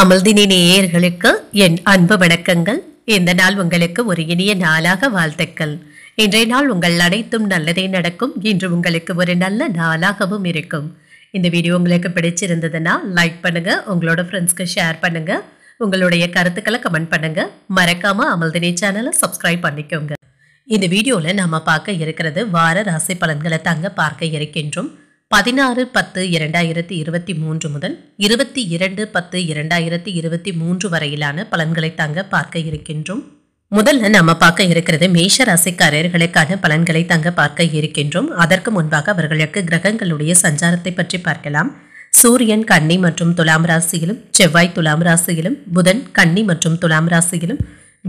அமல்தினி நேயர்களுக்கு என் அன்பு வணக்கங்கள் இந்த நாள் உங்களுக்கு ஒரு இனிய நாளாக வாழ்த்துக்கள் இன்றைய நாள் உங்கள் அனைத்தும் நல்லதே நடக்கும் இன்று உங்களுக்கு ஒரு நல்ல நாளாகவும் இருக்கும் இந்த வீடியோ உங்களுக்கு பிடிச்சிருந்ததுன்னா லைக் பண்ணுங்க உங்களோட ஃப்ரெண்ட்ஸ்க்கு ஷேர் பண்ணுங்க உங்களுடைய கருத்துக்களை கமெண்ட் பண்ணுங்க மறக்காம அமல்தினி சேனலை சப்ஸ்கிரைப் பண்ணிக்கோங்க இந்த வீடியோவில் நம்ம பார்க்க இருக்கிறது வார ராசி பலன்களை தங்க பார்க்க இருக்கின்றோம் பதினாறு பத்து இரண்டாயிரத்தி இருபத்தி மூன்று முதல் இருபத்தி இரண்டு பத்து இரண்டாயிரத்தி இருபத்தி மூன்று வரையிலான பலன்களை தாங்க பார்க்க இருக்கின்றோம் முதல்ல நம்ம பார்க்க இருக்கிறது மேஷ ராசிக்காரர்களுக்கான பலன்களை தாங்க பார்க்க இருக்கின்றோம் அதற்கு முன்பாக அவர்களுக்கு கிரகங்களுடைய சஞ்சாரத்தை பற்றி பார்க்கலாம் சூரியன் கன்னி மற்றும் துலாம் ராசியிலும் செவ்வாய் துலாம் ராசியிலும் புதன் கன்னி மற்றும் துலாம் ராசியிலும்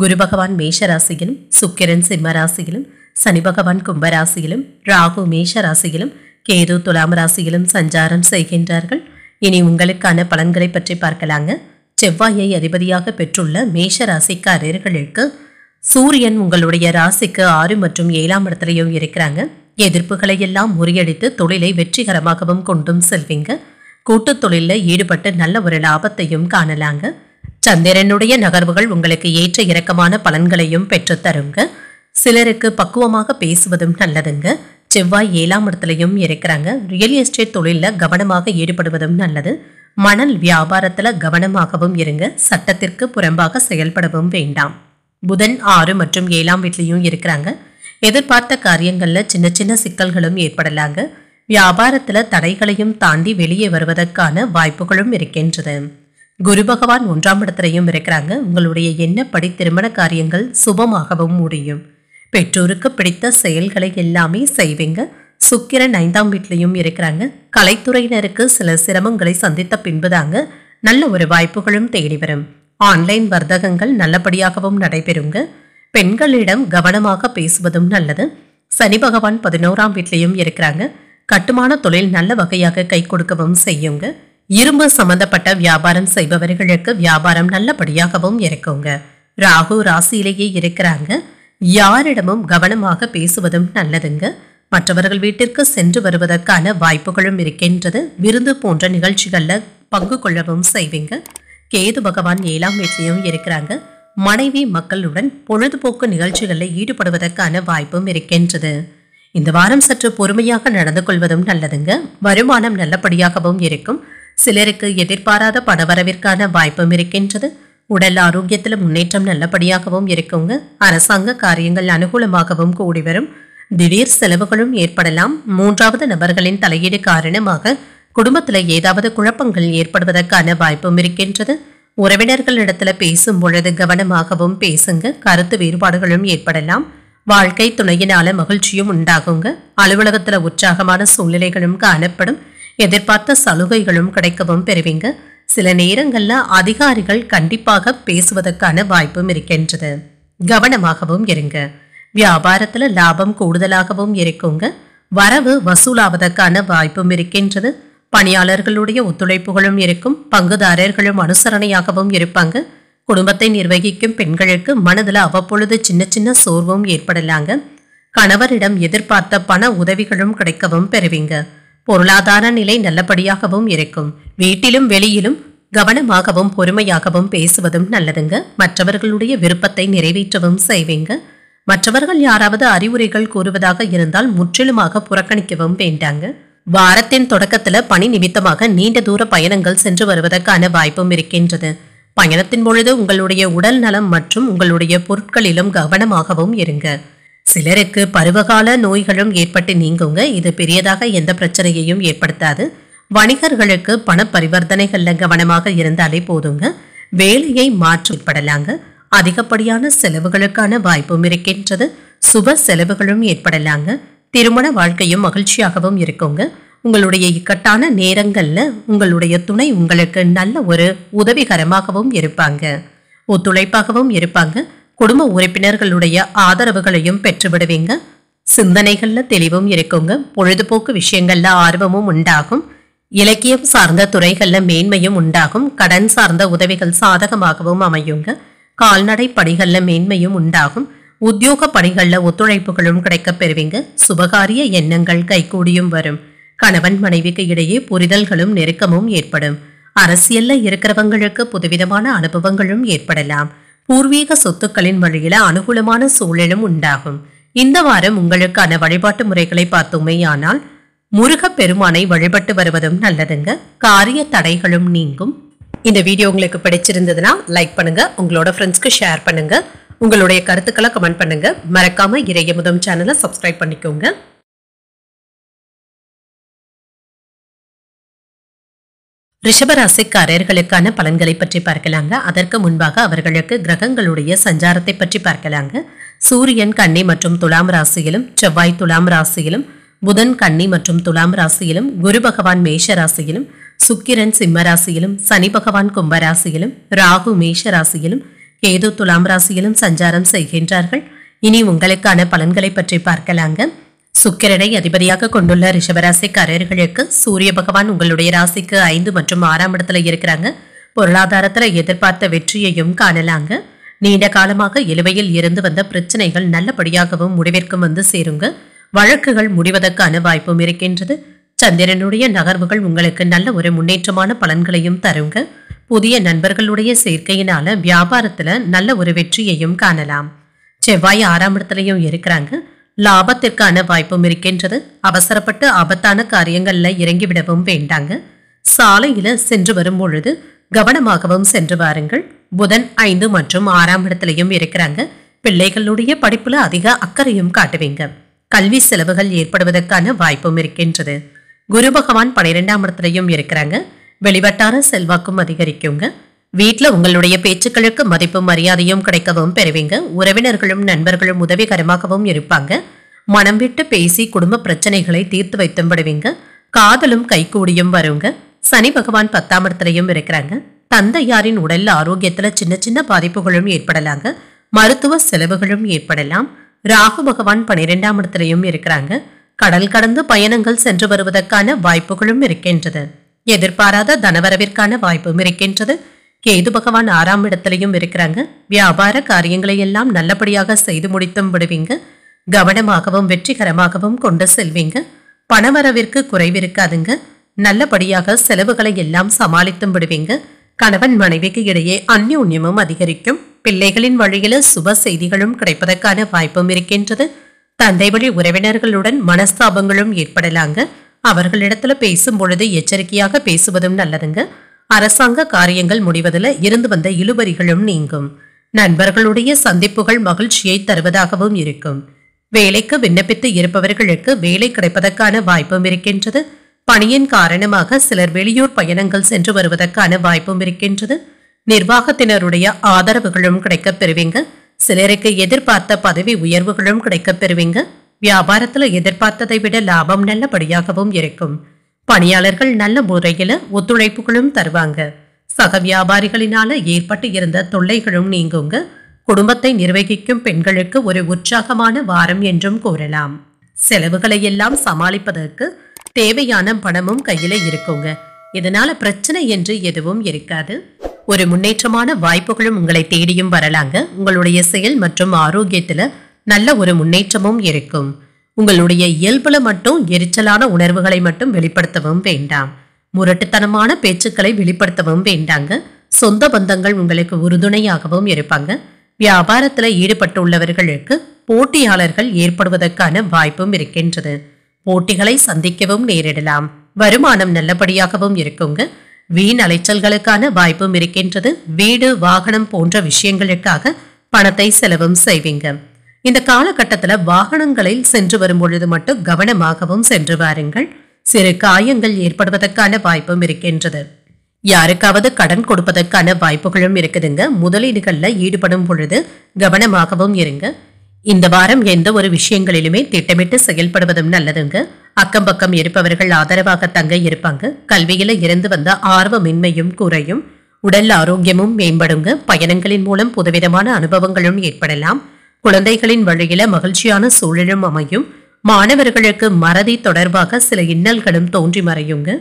குரு பகவான் மேஷ ராசியிலும் சுக்கிரன் சிம்ம ராசியிலும் சனி பகவான் கும்பராசியிலும் ராகு மேஷ ராசியிலும் கேது துலாம் ராசியிலும் சஞ்சாரம் செய்கின்றார்கள் இனி உங்களுக்கான பலன்களை பற்றி பார்க்கலாங்க செவ்வாயை அதிபதியாக பெற்றுள்ள மேஷ ராசிக்காரர்களுக்கு சூரியன் உங்களுடைய ராசிக்கு ஆறு மற்றும் ஏழாம் இடத்திலையும் இருக்கிறாங்க எதிர்ப்புகளை எல்லாம் முறியடித்து தொழிலை வெற்றிகரமாகவும் கொண்டும் செல்வீங்க கூட்டு தொழிலில் ஈடுபட்டு நல்ல ஒரு லாபத்தையும் காணலாங்க சந்திரனுடைய நகர்வுகள் உங்களுக்கு ஏற்ற இறக்கமான பலன்களையும் பெற்றுத்தருங்க சிலருக்கு பக்குவமாக பேசுவதும் நல்லதுங்க செவ்வாய் ஏழாம் இடத்துலையும் இருக்கிறாங்க ரியல் எஸ்டேட் தொழிலில் கவனமாக ஈடுபடுவதும் நல்லது மணல் வியாபாரத்தில் கவனமாகவும் இருங்க சட்டத்திற்கு புறம்பாக செயல்படவும் வேண்டாம் புதன் ஆறு மற்றும் ஏழாம் வீட்லேயும் இருக்கிறாங்க எதிர்பார்த்த காரியங்களில் சின்ன சின்ன சிக்கல்களும் ஏற்படலாங்க வியாபாரத்தில் தடைகளையும் தாண்டி வெளியே வருவதற்கான வாய்ப்புகளும் இருக்கின்றது குரு பகவான் ஒன்றாம் இடத்துலையும் இருக்கிறாங்க உங்களுடைய எண்ணப்படி திருமண காரியங்கள் சுபமாகவும் முடியும் பெற்றோருக்கு பிடித்த செயல்களை எல்லாமே செய்வீங்க சுக்கிரன் ஐந்தாம் வீட்லையும் இருக்கிறாங்க கலைத்துறையினருக்கு சில சிரமங்களை சந்தித்த பின்புதாங்க நல்ல ஒரு வாய்ப்புகளும் தேடி வரும் ஆன்லைன் வர்த்தகங்கள் நல்லபடியாகவும் நடைபெறுங்க பெண்களிடம் கவனமாக பேசுவதும் நல்லது சனி பகவான் பதினோராம் வீட்லையும் இருக்கிறாங்க கட்டுமான தொழில் நல்ல வகையாக கை கொடுக்கவும் செய்யுங்க இரும்பு சம்பந்தப்பட்ட வியாபாரம் செய்பவர்களுக்கு வியாபாரம் நல்லபடியாகவும் இருக்குங்க ராகு ராசியிலேயே இருக்கிறாங்க யாரிடமும் கவனமாக பேசுவதும் நல்லதுங்க மற்றவர்கள் வீட்டிற்கு சென்று வருவதற்கான வாய்ப்புகளும் இருக்கின்றது விருந்து போன்ற நிகழ்ச்சிகளில் பங்கு கொள்ளவும் செய்வீங்க கேது பகவான் ஏழாம் வீட்டிலையும் இருக்கிறாங்க மனைவி மக்களுடன் பொழுதுபோக்கு நிகழ்ச்சிகளில் ஈடுபடுவதற்கான வாய்ப்பும் இருக்கின்றது இந்த வாரம் சற்று பொறுமையாக நடந்து கொள்வதும் நல்லதுங்க வருமானம் நல்லபடியாகவும் இருக்கும் சிலருக்கு எதிர்பாராத பணவரவிற்கான வாய்ப்பும் இருக்கின்றது உடல் ஆரோக்கியத்தில் முன்னேற்றம் நல்லபடியாகவும் இருக்குங்க அரசாங்க காரியங்கள் அனுகூலமாகவும் கூடி வரும் திடீர் செலவுகளும் ஏற்படலாம் மூன்றாவது நபர்களின் தலையீடு காரணமாக குடும்பத்தில் ஏதாவது குழப்பங்கள் ஏற்படுவதற்கான வாய்ப்பும் இருக்கின்றது உறவினர்களிடத்துல பேசும் பொழுது கவனமாகவும் பேசுங்க கருத்து வேறுபாடுகளும் ஏற்படலாம் வாழ்க்கை துணையினால மகிழ்ச்சியும் உண்டாகுங்க அலுவலகத்தில் உற்சாகமான சூழ்நிலைகளும் காணப்படும் எதிர்பார்த்த சலுகைகளும் கிடைக்கவும் பெறுவீங்க சில நேரங்களில் அதிகாரிகள் கண்டிப்பாக பேசுவதற்கான வாய்ப்பும் இருக்கின்றது கவனமாகவும் இருங்க வியாபாரத்தில் லாபம் கூடுதலாகவும் இருக்குங்க வரவு வசூலாவதற்கான வாய்ப்பும் இருக்கின்றது பணியாளர்களுடைய ஒத்துழைப்புகளும் இருக்கும் பங்குதாரர்களும் அனுசரணையாகவும் இருப்பாங்க குடும்பத்தை நிர்வகிக்கும் பெண்களுக்கு மனதில் அவ்வப்பொழுது சின்ன சின்ன சோர்வும் ஏற்படலாங்க கணவரிடம் எதிர்பார்த்த பண உதவிகளும் கிடைக்கவும் பெறுவீங்க பொருளாதார நிலை நல்லபடியாகவும் இருக்கும் வீட்டிலும் வெளியிலும் கவனமாகவும் பொறுமையாகவும் பேசுவதும் நல்லதுங்க மற்றவர்களுடைய விருப்பத்தை நிறைவேற்றவும் செய்வீங்க மற்றவர்கள் யாராவது அறிவுரைகள் கூறுவதாக இருந்தால் முற்றிலுமாக புறக்கணிக்கவும் வேண்டாங்க வாரத்தின் தொடக்கத்துல பணி நிமித்தமாக நீண்ட தூர பயணங்கள் சென்று வருவதற்கான வாய்ப்பும் இருக்கின்றது பயணத்தின் பொழுது உங்களுடைய உடல் நலம் மற்றும் உங்களுடைய பொருட்களிலும் கவனமாகவும் இருங்க சிலருக்கு பருவகால நோய்களும் ஏற்பட்டு நீங்குங்க இது பெரியதாக எந்த பிரச்சனையையும் ஏற்படுத்தாது வணிகர்களுக்கு பண கவனமாக இருந்தாலே போதுங்க வேலையை மாற்றிப்படலாங்க அதிகப்படியான செலவுகளுக்கான வாய்ப்பும் இருக்கின்றது சுப செலவுகளும் ஏற்படலாங்க திருமண வாழ்க்கையும் மகிழ்ச்சியாகவும் இருக்குங்க உங்களுடைய இக்கட்டான நேரங்களில் உங்களுடைய துணை உங்களுக்கு நல்ல ஒரு உதவிகரமாகவும் இருப்பாங்க ஒத்துழைப்பாகவும் இருப்பாங்க குடும்ப உறுப்பினர்களுடைய ஆதரவுகளையும் பெற்றுவிடுவீங்க சிந்தனைகள்ல தெளிவும் இருக்குங்க பொழுதுபோக்கு விஷயங்கள்ல ஆர்வமும் உண்டாகும் இலக்கியம் சார்ந்த துறைகளில் மேன்மையும் உண்டாகும் கடன் சார்ந்த உதவிகள் சாதகமாகவும் அமையுங்க கால்நடை பணிகள்ல மேன்மையும் உண்டாகும் உத்தியோக பணிகள்ல ஒத்துழைப்புகளும் கிடைக்கப் பெறுவீங்க சுபகாரிய எண்ணங்கள் கைகூடியும் வரும் கணவன் மனைவிக்கு இடையே புரிதல்களும் நெருக்கமும் ஏற்படும் அரசியல்ல இருக்கிறவங்களுக்கு புதுவிதமான அனுபவங்களும் ஏற்படலாம் பூர்வீக சொத்துக்களின் வழியில அனுகூலமான சூழலும் உண்டாகும் இந்த வாரம் உங்களுக்கான வழிபாட்டு முறைகளை பார்த்தோமேயானால் முருக பெருமானை வழிபட்டு வருவதும் நல்லதுங்க காரிய தடைகளும் நீங்கும் இந்த வீடியோ உங்களுக்கு பிடிச்சிருந்ததுன்னா லைக் பண்ணுங்க உங்களோட ஃப்ரெண்ட்ஸ்க்கு ஷேர் பண்ணுங்க உங்களுடைய கருத்துக்களை கமெண்ட் பண்ணுங்க மறக்காம இறைய முதம் சேனலை சப்ஸ்கிரைப் பண்ணிக்கோங்க ரிஷபராசிக்காரர்களுக்கான பலன்களை பற்றி பார்க்கலாங்க அதற்கு முன்பாக அவர்களுக்கு கிரகங்களுடைய சஞ்சாரத்தை பற்றி பார்க்கலாங்க சூரியன் கன்னி மற்றும் துலாம் ராசியிலும் செவ்வாய் துலாம் ராசியிலும் புதன் கன்னி மற்றும் துலாம் ராசியிலும் குரு பகவான் மேஷ ராசியிலும் சுக்கிரன் சிம்ம ராசியிலும் சனி பகவான் கும்பராசியிலும் ராகு மேஷ ராசியிலும் கேது துலாம் ராசியிலும் சஞ்சாரம் செய்கின்றார்கள் இனி உங்களுக்கான பலன்களை பற்றி பார்க்கலாங்க சுக்கிரனை அதிபதியாக கொண்டுள்ள ரிஷபராசிக்காரர்களுக்கு சூரிய பகவான் உங்களுடைய ராசிக்கு ஐந்து மற்றும் ஆறாம் இடத்துல இருக்கிறாங்க பொருளாதாரத்தில் எதிர்பார்த்த வெற்றியையும் காணலாங்க நீண்ட காலமாக இலுவையில் இருந்து வந்த பிரச்சனைகள் நல்லபடியாகவும் முடிவிற்கும் வந்து சேருங்க வழக்குகள் முடிவதற்கான வாய்ப்பும் இருக்கின்றது சந்திரனுடைய நகர்வுகள் உங்களுக்கு நல்ல ஒரு முன்னேற்றமான பலன்களையும் தருங்க புதிய நண்பர்களுடைய சேர்க்கையினால வியாபாரத்துல நல்ல ஒரு வெற்றியையும் காணலாம் செவ்வாய் ஆறாம் இடத்துலையும் இருக்கிறாங்க லாபத்திற்கான வாய்ப்பும் இருக்கின்றது அவசரப்பட்டு ஆபத்தான காரியங்கள்ல இறங்கிவிடவும் வேண்டாங்க சாலையில சென்று வரும் பொழுது கவனமாகவும் சென்று வாருங்கள் புதன் ஐந்து மற்றும் ஆறாம் இடத்திலையும் இருக்கிறாங்க பிள்ளைகளுடைய படிப்புல அதிக அக்கறையும் காட்டுவீங்க கல்வி செலவுகள் ஏற்படுவதற்கான வாய்ப்பும் இருக்கின்றது குரு பகவான் பனிரெண்டாம் இடத்திலையும் இருக்கிறாங்க வெளிவட்டார செல்வாக்கும் அதிகரிக்குங்க வீட்டில் உங்களுடைய பேச்சுக்களுக்கு மதிப்பும் மரியாதையும் கிடைக்கவும் பெறுவீங்க உறவினர்களும் நண்பர்களும் உதவிகரமாகவும் இருப்பாங்க மனம் விட்டு பேசி குடும்ப பிரச்சனைகளை தீர்த்து வைத்தும் விடுவீங்க காதலும் கைகூடியும் வருங்க சனி பகவான் பத்தாம் இடத்துலையும் இருக்கிறாங்க தந்தையாரின் உடல் ஆரோக்கியத்தில் சின்ன சின்ன பாதிப்புகளும் ஏற்படலாங்க மருத்துவ செலவுகளும் ஏற்படலாம் ராகு பகவான் பனிரெண்டாம் இடத்துலையும் இருக்கிறாங்க கடல் கடந்து பயணங்கள் சென்று வருவதற்கான வாய்ப்புகளும் இருக்கின்றது எதிர்பாராத தனவரவிற்கான வாய்ப்பும் இருக்கின்றது கேது பகவான் ஆறாம் இடத்திலையும் இருக்கிறாங்க வியாபார காரியங்களை எல்லாம் நல்லபடியாக செய்து முடித்தும் விடுவீங்க கவனமாகவும் வெற்றிகரமாகவும் கொண்டு செல்வீங்க பணவரவிற்கு குறைவிருக்காதுங்க நல்லபடியாக செலவுகளை எல்லாம் சமாளித்தும் விடுவீங்க கணவன் மனைவிக்கு இடையே அந்யூன்யமும் அதிகரிக்கும் பிள்ளைகளின் வழியில சுப செய்திகளும் கிடைப்பதற்கான வாய்ப்பும் இருக்கின்றது தந்தை வழி உறவினர்களுடன் மனஸ்தாபங்களும் ஏற்படலாங்க அவர்களிடத்துல பேசும் பொழுது எச்சரிக்கையாக பேசுவதும் நல்லதுங்க அரசாங்க காரியங்கள் முடிவதில் இருந்து வந்த இழுபறிகளும் நீங்கும் நண்பர்களுடைய சந்திப்புகள் மகிழ்ச்சியை தருவதாகவும் இருக்கும் வேலைக்கு விண்ணப்பித்து இருப்பவர்களுக்கு வேலை கிடைப்பதற்கான வாய்ப்பும் இருக்கின்றது பணியின் காரணமாக சிலர் வெளியூர் பயணங்கள் சென்று வருவதற்கான வாய்ப்பும் இருக்கின்றது நிர்வாகத்தினருடைய ஆதரவுகளும் கிடைக்கப் பெறுவீங்க சிலருக்கு எதிர்பார்த்த பதவி உயர்வுகளும் கிடைக்கப் பெறுவீங்க வியாபாரத்தில் எதிர்பார்த்ததை விட லாபம் நல்லபடியாகவும் இருக்கும் பணியாளர்கள் நல்ல முறையில் ஒத்துழைப்புகளும் தருவாங்க சக வியாபாரிகளினால ஏற்பட்டு இருந்த தொல்லைகளும் நீங்குங்க குடும்பத்தை நிர்வகிக்கும் பெண்களுக்கு ஒரு உற்சாகமான வாரம் என்றும் கூறலாம் செலவுகளை எல்லாம் சமாளிப்பதற்கு தேவையான பணமும் கையில இருக்குங்க இதனால பிரச்சனை என்று எதுவும் இருக்காது ஒரு முன்னேற்றமான வாய்ப்புகளும் உங்களை தேடியும் வரலாங்க உங்களுடைய செயல் மற்றும் ஆரோக்கியத்தில் நல்ல ஒரு முன்னேற்றமும் இருக்கும் உங்களுடைய இயல்புல மட்டும் எரிச்சலான உணர்வுகளை மட்டும் வெளிப்படுத்தவும் வேண்டாம் முரட்டுத்தனமான பேச்சுக்களை வெளிப்படுத்தவும் வேண்டாங்க சொந்த பந்தங்கள் உங்களுக்கு உறுதுணையாகவும் இருப்பாங்க வியாபாரத்தில் ஈடுபட்டுள்ளவர்களுக்கு போட்டியாளர்கள் ஏற்படுவதற்கான வாய்ப்பும் இருக்கின்றது போட்டிகளை சந்திக்கவும் நேரிடலாம் வருமானம் நல்லபடியாகவும் இருக்குங்க வீண் அலைச்சல்களுக்கான வாய்ப்பும் இருக்கின்றது வீடு வாகனம் போன்ற விஷயங்களுக்காக பணத்தை செலவும் செய்வீங்க இந்த காலகட்டத்துல வாகனங்களில் சென்று வரும் பொழுது மட்டும் கவனமாகவும் சென்று வாருங்கள் சிறு காயங்கள் ஏற்படுவதற்கான வாய்ப்பும் இருக்கின்றது யாருக்காவது கடன் கொடுப்பதற்கான வாய்ப்புகளும் இருக்குதுங்க முதலீடுகளில் ஈடுபடும் பொழுது கவனமாகவும் இருங்க இந்த வாரம் எந்த ஒரு விஷயங்களிலுமே திட்டமிட்டு செயல்படுவதும் நல்லதுங்க அக்கம் பக்கம் இருப்பவர்கள் ஆதரவாக தங்க இருப்பாங்க கல்வியில இருந்து வந்த ஆர்வமின்மையும் குறையும் உடல் ஆரோக்கியமும் மேம்படுங்க பயணங்களின் மூலம் புதுவிதமான அனுபவங்களும் ஏற்படலாம் குழந்தைகளின் வழியில மகிழ்ச்சியான சூழலும் அமையும் மாணவர்களுக்கு மறதி தொடர்பாக சில இன்னல்களும் தோன்றி மறையுங்க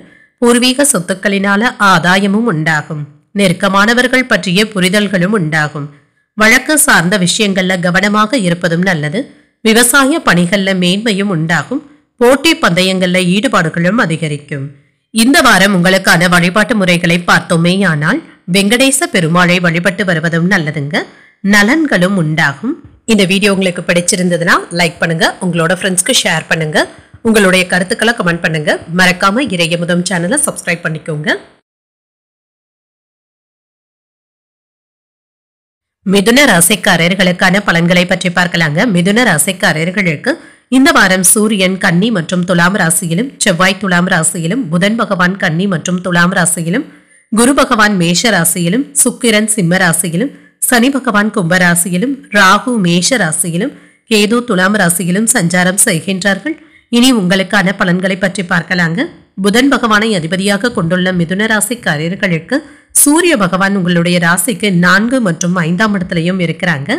பூர்வீக சொத்துக்களினால ஆதாயமும் உண்டாகும் நெருக்கமானவர்கள் பற்றிய புரிதல்களும் உண்டாகும் வழக்கு சார்ந்த விஷயங்கள்ல கவனமாக இருப்பதும் நல்லது விவசாய பணிகள்ல மேன்மையும் உண்டாகும் போட்டி பந்தயங்கள்ல ஈடுபாடுகளும் அதிகரிக்கும் இந்த வாரம் உங்களுக்கான வழிபாட்டு முறைகளை பார்த்தோமே ஆனால் வெங்கடேச பெருமாளை வழிபட்டு வருவதும் நல்லதுங்க நலன்களும் உண்டாகும் இந்த வீடியோ உங்களுக்கு பிடிச்சிருந்ததுன்னா லைக் பண்ணுங்க உங்களோட ஃப்ரெண்ட்ஸ்க்கு ஷேர் பண்ணுங்க உங்களுடைய கருத்துக்களை கமெண்ட் பண்ணுங்க மறக்காம இறைய முதம் சேனலை சப்ஸ்கிரைப் பண்ணிக்கோங்க மிதுன ராசிக்காரர்களுக்கான பலன்களை பற்றி பார்க்கலாங்க மிதுன ராசிக்காரர்களுக்கு இந்த வாரம் சூரியன் கன்னி மற்றும் துலாம் ராசியிலும் செவ்வாய் துலாம் ராசியிலும் புதன் பகவான் கன்னி மற்றும் துலாம் ராசியிலும் குரு பகவான் மேஷ ராசியிலும் சுக்கிரன் சிம்ம ராசியிலும் சனி பகவான் கும்பராசியிலும் ராகு மேஷ ராசியிலும் கேது துலாம் ராசியிலும் சஞ்சாரம் செய்கின்றார்கள் இனி உங்களுக்கான பலன்களை பற்றி பார்க்கலாங்க புதன் பகவானை அதிபதியாக கொண்டுள்ள மிதுன ராசிக்காரர்களுக்கு சூரிய பகவான் உங்களுடைய ராசிக்கு நான்கு மற்றும் ஐந்தாம் இடத்திலையும் இருக்கிறாங்க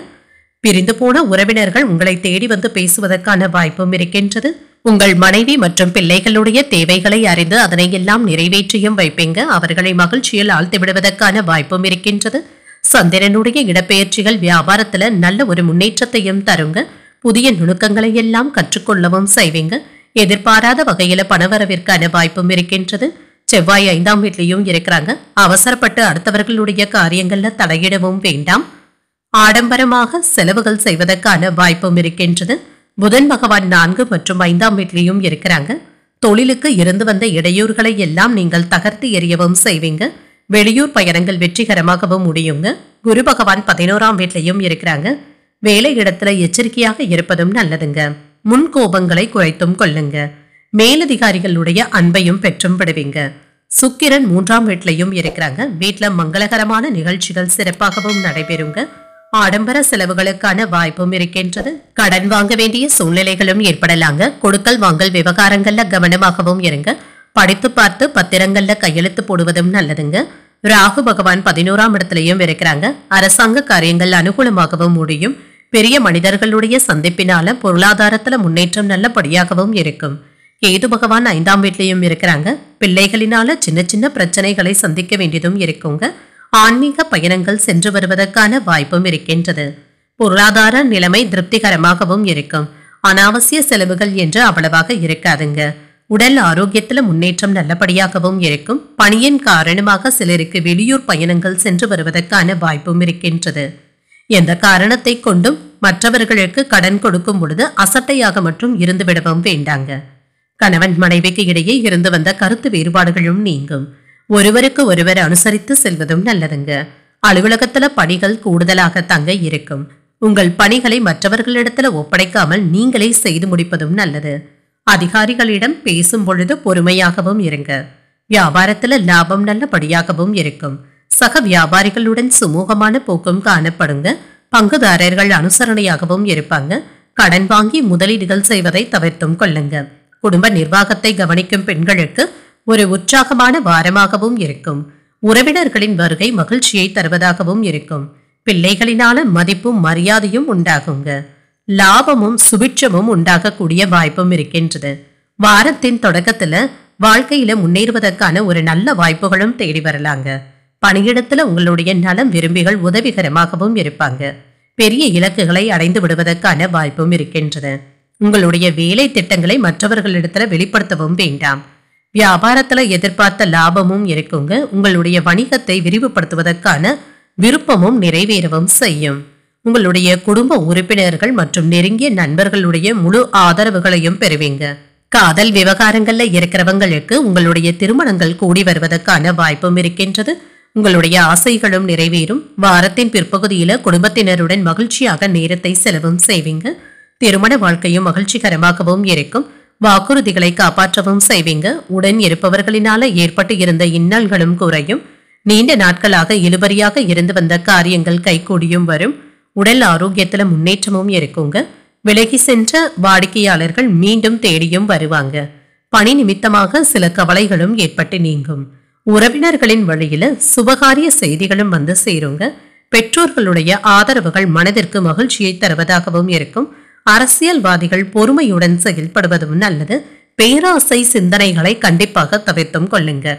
பிரிந்து போன உறவினர்கள் உங்களை தேடி வந்து பேசுவதற்கான வாய்ப்பும் இருக்கின்றது உங்கள் மனைவி மற்றும் பிள்ளைகளுடைய தேவைகளை அறிந்து அதனை எல்லாம் நிறைவேற்றியும் வைப்பீங்க அவர்களை மகிழ்ச்சியில் ஆழ்த்து விடுவதற்கான வாய்ப்பும் இருக்கின்றது சந்திரனுடைய இடப்பெயர்ச்சிகள் வியாபாரத்துல நல்ல ஒரு முன்னேற்றத்தையும் தருங்க புதிய நுணுக்கங்களை எல்லாம் கற்றுக்கொள்ளவும் செய்வீங்க எதிர்பாராத வகையில பணவரவிற்கான வாய்ப்பும் இருக்கின்றது செவ்வாய் ஐந்தாம் வீட்லையும் இருக்கிறாங்க அவசரப்பட்டு அடுத்தவர்களுடைய காரியங்கள்ல தலையிடவும் வேண்டாம் ஆடம்பரமாக செலவுகள் செய்வதற்கான வாய்ப்பும் இருக்கின்றது புதன் பகவான் நான்கு மற்றும் ஐந்தாம் வீட்லையும் இருக்கிறாங்க தொழிலுக்கு இருந்து வந்த இடையூறுகளை எல்லாம் நீங்கள் தகர்த்து எறியவும் செய்வீங்க வெளியூர் பயணங்கள் வெற்றிகரமாகவும் முடியுங்க குரு பகவான் பதினோராம் வீட்லையும் இருக்கிறாங்க வேலை இடத்துல எச்சரிக்கையாக இருப்பதும் நல்லதுங்க முன் கோபங்களை குறைத்தும் கொள்ளுங்க மேலதிகாரிகளுடைய அன்பையும் பெற்றும் விடுவீங்க சுக்கிரன் மூன்றாம் வீட்லையும் இருக்கிறாங்க வீட்டில் மங்களகரமான நிகழ்ச்சிகள் சிறப்பாகவும் நடைபெறுங்க ஆடம்பர செலவுகளுக்கான வாய்ப்பும் இருக்கின்றது கடன் வாங்க வேண்டிய சூழ்நிலைகளும் ஏற்படலாங்க கொடுக்கல் வாங்கல் விவகாரங்கள்ல கவனமாகவும் இருங்க படித்து பார்த்து பத்திரங்கள்ல கையெழுத்து போடுவதும் நல்லதுங்க ராகு பகவான் பதினோராம் இடத்துலயும் இருக்கிறாங்க அரசாங்க காரியங்கள் அனுகூலமாகவும் முடியும் பெரிய மனிதர்களுடைய சந்திப்பினால பொருளாதாரத்துல முன்னேற்றம் நல்லபடியாகவும் இருக்கும் கேது பகவான் ஐந்தாம் வீட்லயும் இருக்கிறாங்க பிள்ளைகளினால சின்ன சின்ன பிரச்சனைகளை சந்திக்க வேண்டியதும் இருக்குங்க ஆன்மீக பயணங்கள் சென்று வருவதற்கான வாய்ப்பும் இருக்கின்றது பொருளாதார நிலைமை திருப்திகரமாகவும் இருக்கும் அனாவசிய செலவுகள் என்று அவ்வளவாக இருக்காதுங்க உடல் ஆரோக்கியத்தில் முன்னேற்றம் நல்லபடியாகவும் இருக்கும் பணியின் காரணமாக சிலருக்கு வெளியூர் பயணங்கள் சென்று வருவதற்கான வாய்ப்பும் இருக்கின்றது எந்த காரணத்தை கொண்டும் மற்றவர்களுக்கு கடன் கொடுக்கும் பொழுது அசட்டையாக மட்டும் இருந்துவிடவும் வேண்டாங்க கணவன் மனைவிக்கு இடையே இருந்து வந்த கருத்து வேறுபாடுகளும் நீங்கும் ஒருவருக்கு ஒருவர் அனுசரித்து செல்வதும் நல்லதுங்க அலுவலகத்துல பணிகள் கூடுதலாக தங்க இருக்கும் உங்கள் பணிகளை மற்றவர்களிடத்துல ஒப்படைக்காமல் நீங்களே செய்து முடிப்பதும் நல்லது அதிகாரிகளிடம் பேசும் பொழுது பொறுமையாகவும் இருங்க வியாபாரத்தில் லாபம் நல்லபடியாகவும் இருக்கும் சக வியாபாரிகளுடன் சுமூகமான போக்கும் காணப்படுங்க பங்குதாரர்கள் அனுசரணையாகவும் இருப்பாங்க கடன் வாங்கி முதலீடுகள் செய்வதை தவிர்த்தும் கொள்ளுங்க குடும்ப நிர்வாகத்தை கவனிக்கும் பெண்களுக்கு ஒரு உற்சாகமான வாரமாகவும் இருக்கும் உறவினர்களின் வருகை மகிழ்ச்சியை தருவதாகவும் இருக்கும் பிள்ளைகளினால மதிப்பும் மரியாதையும் உண்டாகுங்க லாபமும் சுபிட்சமும் உண்டாகக்கூடிய வாய்ப்பும் இருக்கின்றது வாரத்தின் தொடக்கத்துல வாழ்க்கையில முன்னேறுவதற்கான ஒரு நல்ல வாய்ப்புகளும் தேடி வரலாங்க பணியிடத்துல உங்களுடைய நலம் விரும்பிகள் உதவிகரமாகவும் இருப்பாங்க பெரிய இலக்குகளை அடைந்து விடுவதற்கான வாய்ப்பும் இருக்கின்றது உங்களுடைய வேலை திட்டங்களை மற்றவர்களிடத்துல வெளிப்படுத்தவும் வேண்டாம் வியாபாரத்துல எதிர்பார்த்த லாபமும் இருக்குங்க உங்களுடைய வணிகத்தை விரிவுபடுத்துவதற்கான விருப்பமும் நிறைவேறவும் செய்யும் உங்களுடைய குடும்ப உறுப்பினர்கள் மற்றும் நெருங்கிய நண்பர்களுடைய முழு ஆதரவுகளையும் பெறுவீங்க காதல் விவகாரங்கள்ல இருக்கிறவங்களுக்கு உங்களுடைய திருமணங்கள் கூடி வருவதற்கான வாய்ப்பும் இருக்கின்றது உங்களுடைய ஆசைகளும் நிறைவேறும் வாரத்தின் பிற்பகுதியில குடும்பத்தினருடன் மகிழ்ச்சியாக நேரத்தை செலவும் செய்வீங்க திருமண வாழ்க்கையும் மகிழ்ச்சிகரமாகவும் இருக்கும் வாக்குறுதிகளை காப்பாற்றவும் செய்வீங்க உடன் இருப்பவர்களினால ஏற்பட்டு இருந்த இன்னல்களும் குறையும் நீண்ட நாட்களாக இழுபறியாக இருந்து வந்த காரியங்கள் கைகூடியும் வரும் உடல் ஆரோக்கியத்துல முன்னேற்றமும் இருக்குங்க விலகி சென்ற வாடிக்கையாளர்கள் மீண்டும் தேடியும் வருவாங்க பணி நிமித்தமாக சில கவலைகளும் ஏற்பட்டு நீங்கும் உறவினர்களின் வழியில சுபகாரிய செய்திகளும் வந்து சேருங்க பெற்றோர்களுடைய ஆதரவுகள் மனதிற்கு மகிழ்ச்சியை தருவதாகவும் இருக்கும் அரசியல்வாதிகள் பொறுமையுடன் செயல்படுவதும் நல்லது பேராசை சிந்தனைகளை கண்டிப்பாக தவிர்த்தும் கொள்ளுங்க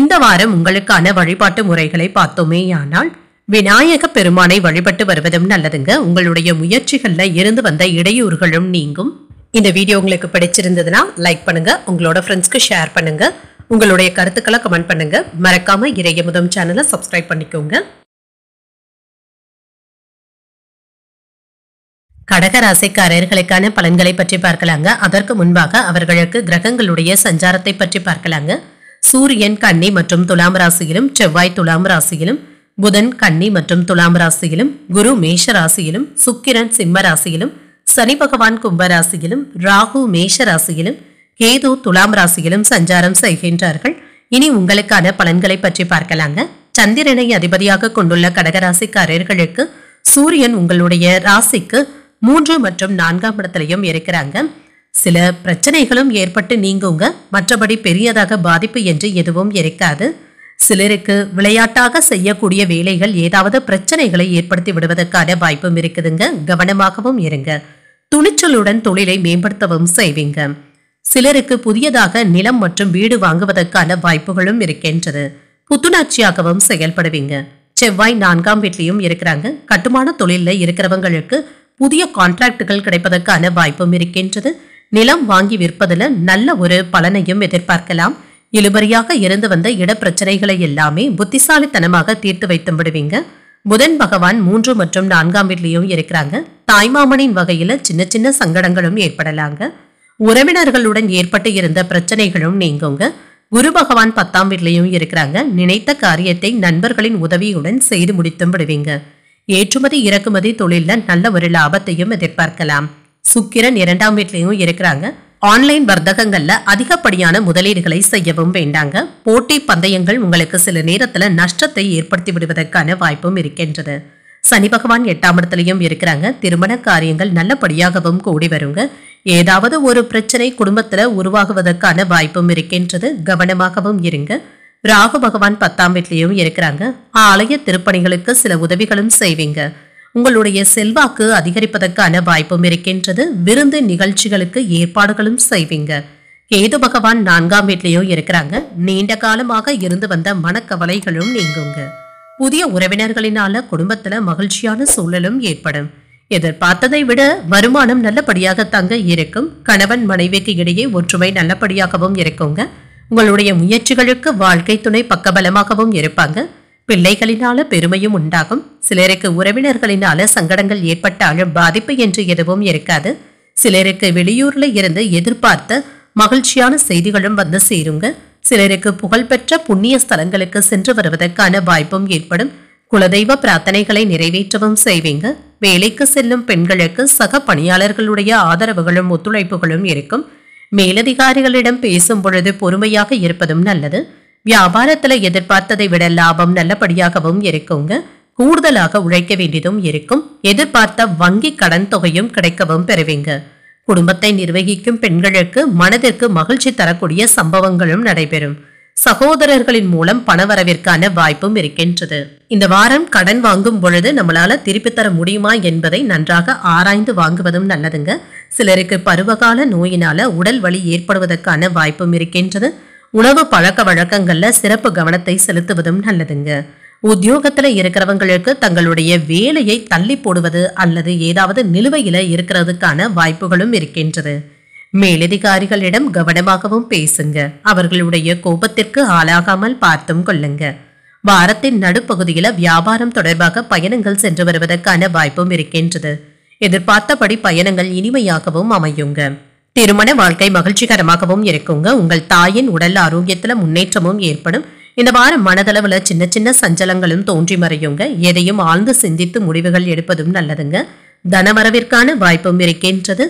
இந்த வாரம் உங்களுக்கான வழிபாட்டு முறைகளை பார்த்தோமேயானால் விநாயக பெருமானை வழிபட்டு வருவதும் நல்லதுங்க உங்களுடைய முயற்சிகளில் இருந்து வந்த இடையூறுகளும் நீங்கும் இந்த வீடியோ உங்களுக்கு பிடிச்சிருந்ததுன்னா லைக் பண்ணுங்க உங்களோட ஃப்ரெண்ட்ஸ்க்கு ஷேர் பண்ணுங்க உங்களுடைய கருத்துக்களை கமெண்ட் பண்ணுங்க மறக்காம இறைய முதம் சேனலை சப்ஸ்கிரைப் பண்ணிக்கோங்க கடகராசிக்காரர்களுக்கான பலன்களை பற்றி பார்க்கலாங்க அதற்கு முன்பாக அவர்களுக்கு கிரகங்களுடைய சஞ்சாரத்தை பற்றி பார்க்கலாங்க சூரியன் கன்னி மற்றும் துலாம் ராசியிலும் செவ்வாய் துலாம் ராசியிலும் புதன் கன்னி மற்றும் துலாம் ராசியிலும் குரு மேஷ ராசியிலும் சுக்கிரன் சிம்ம ராசியிலும் சனி பகவான் கும்ப ராசியிலும் ராகு மேஷ ராசியிலும் கேது துலாம் ராசியிலும் சஞ்சாரம் செய்கின்றார்கள் இனி உங்களுக்கான பலன்களை பற்றி பார்க்கலாங்க சந்திரனை அதிபதியாக கொண்டுள்ள கடகராசிக்காரர்களுக்கு சூரியன் உங்களுடைய ராசிக்கு மூன்று மற்றும் நான்காம் இடத்திலையும் இருக்கிறாங்க சில பிரச்சனைகளும் ஏற்பட்டு நீங்குங்க மற்றபடி பெரியதாக பாதிப்பு என்று எதுவும் இருக்காது சிலருக்கு விளையாட்டாக செய்யக்கூடிய வேலைகள் ஏதாவது பிரச்சனைகளை ஏற்படுத்தி விடுவதற்கான வாய்ப்பும் இருக்குதுங்க கவனமாகவும் இருங்க துணிச்சலுடன் தொழிலை மேம்படுத்தவும் செய்வீங்க சிலருக்கு புதியதாக நிலம் மற்றும் வீடு வாங்குவதற்கான வாய்ப்புகளும் இருக்கின்றது புத்துணர்ச்சியாகவும் செயல்படுவீங்க செவ்வாய் நான்காம் வீட்லையும் இருக்கிறாங்க கட்டுமான தொழிலில் இருக்கிறவங்களுக்கு புதிய கான்ட்ராக்டுகள் கிடைப்பதற்கான வாய்ப்பும் இருக்கின்றது நிலம் வாங்கி விற்பதில் நல்ல ஒரு பலனையும் எதிர்பார்க்கலாம் இழுபறியாக இருந்து வந்த இடப்பிரச்சனைகளை எல்லாமே புத்திசாலித்தனமாக தீர்த்து வைத்து விடுவீங்க புதன் பகவான் மூன்று மற்றும் நான்காம் வீட்லேயும் இருக்கிறாங்க தாய்மாமனின் வகையில சின்ன சின்ன சங்கடங்களும் ஏற்படலாங்க உறவினர்களுடன் ஏற்பட்டு இருந்த பிரச்சனைகளும் நீங்குங்க குரு பகவான் பத்தாம் வீட்லையும் இருக்கிறாங்க நினைத்த காரியத்தை நண்பர்களின் உதவியுடன் செய்து முடித்தும் விடுவீங்க ஏற்றுமதி இறக்குமதி தொழிலில் நல்ல ஒரு லாபத்தையும் எதிர்பார்க்கலாம் சுக்கிரன் இரண்டாம் வீட்லையும் இருக்கிறாங்க ஆன்லைன் வர்த்தகங்கள்ல அதிகப்படியான முதலீடுகளை செய்யவும் வேண்டாங்க போட்டி பந்தயங்கள் உங்களுக்கு சில நேரத்துல நஷ்டத்தை ஏற்படுத்தி விடுவதற்கான வாய்ப்பும் இருக்கின்றது சனி பகவான் எட்டாம் இடத்துலையும் இருக்கிறாங்க திருமண காரியங்கள் நல்லபடியாகவும் கூடி வருங்க ஏதாவது ஒரு பிரச்சனை குடும்பத்துல உருவாகுவதற்கான வாய்ப்பும் இருக்கின்றது கவனமாகவும் இருங்க ராகு பகவான் பத்தாம் வீட்லேயும் இருக்கிறாங்க ஆலய திருப்பணிகளுக்கு சில உதவிகளும் செய்வீங்க உங்களுடைய செல்வாக்கு அதிகரிப்பதற்கான வாய்ப்பும் இருக்கின்றது விருந்து நிகழ்ச்சிகளுக்கு ஏற்பாடுகளும் செய்வீங்க கேது பகவான் நான்காம் வீட்லேயோ இருக்கிறாங்க நீண்ட காலமாக இருந்து வந்த மனக்கவலைகளும் நீங்குங்க புதிய உறவினர்களினால குடும்பத்துல மகிழ்ச்சியான சூழலும் ஏற்படும் எதிர்பார்த்ததை விட வருமானம் நல்லபடியாக தங்க இருக்கும் கணவன் மனைவிக்கு இடையே ஒற்றுமை நல்லபடியாகவும் இருக்குங்க உங்களுடைய முயற்சிகளுக்கு வாழ்க்கை துணை பக்கபலமாகவும் இருப்பாங்க பிள்ளைகளினால பெருமையும் உண்டாகும் சிலருக்கு உறவினர்களினால சங்கடங்கள் ஏற்பட்டாலும் பாதிப்பு என்று எதுவும் இருக்காது சிலருக்கு வெளியூர்ல இருந்து எதிர்பார்த்த மகிழ்ச்சியான செய்திகளும் வந்து சேருங்க சிலருக்கு புகழ்பெற்ற புண்ணிய ஸ்தலங்களுக்கு சென்று வருவதற்கான வாய்ப்பும் ஏற்படும் குலதெய்வ பிரார்த்தனைகளை நிறைவேற்றவும் செய்வீங்க வேலைக்கு செல்லும் பெண்களுக்கு சக பணியாளர்களுடைய ஆதரவுகளும் ஒத்துழைப்புகளும் இருக்கும் மேலதிகாரிகளிடம் பேசும் பொழுது பொறுமையாக இருப்பதும் நல்லது வியாபாரத்துல எதிர்பார்த்ததை விட லாபம் நல்லபடியாகவும் இருக்குங்க கூடுதலாக உழைக்க வேண்டியதும் இருக்கும் எதிர்பார்த்த வங்கி கடன் தொகையும் கிடைக்கவும் பெறுவீங்க குடும்பத்தை நிர்வகிக்கும் பெண்களுக்கு மனதிற்கு மகிழ்ச்சி தரக்கூடிய சம்பவங்களும் நடைபெறும் சகோதரர்களின் மூலம் பணவரவிற்கான வாய்ப்பும் இருக்கின்றது இந்த வாரம் கடன் வாங்கும் பொழுது நம்மளால திருப்பி தர முடியுமா என்பதை நன்றாக ஆராய்ந்து வாங்குவதும் நல்லதுங்க சிலருக்கு பருவகால நோயினால உடல் வலி ஏற்படுவதற்கான வாய்ப்பும் இருக்கின்றது உணவு பழக்க வழக்கங்கள்ல சிறப்பு கவனத்தை செலுத்துவதும் நல்லதுங்க உத்தியோகத்துல இருக்கிறவங்களுக்கு தங்களுடைய வேலையை தள்ளி போடுவது அல்லது ஏதாவது நிலுவையில இருக்கிறதுக்கான வாய்ப்புகளும் இருக்கின்றது மேலதிகாரிகளிடம் கவனமாகவும் பேசுங்க அவர்களுடைய கோபத்திற்கு ஆளாகாமல் பார்த்தும் கொள்ளுங்க வாரத்தின் நடுப்பகுதியில வியாபாரம் தொடர்பாக பயணங்கள் சென்று வருவதற்கான வாய்ப்பும் இருக்கின்றது எதிர்பார்த்தபடி பயணங்கள் இனிமையாகவும் அமையுங்க திருமண வாழ்க்கை மகிழ்ச்சிகரமாகவும் இருக்குங்க உங்கள் தாயின் உடல் ஆரோக்கியத்தில் முன்னேற்றமும் ஏற்படும் இந்த வாரம் மனதளவுல சின்ன சின்ன சஞ்சலங்களும் தோன்றி மறையுங்க எதையும் ஆழ்ந்து சிந்தித்து முடிவுகள் எடுப்பதும் நல்லதுங்க தனவரவிற்கான வாய்ப்பும் இருக்கின்றது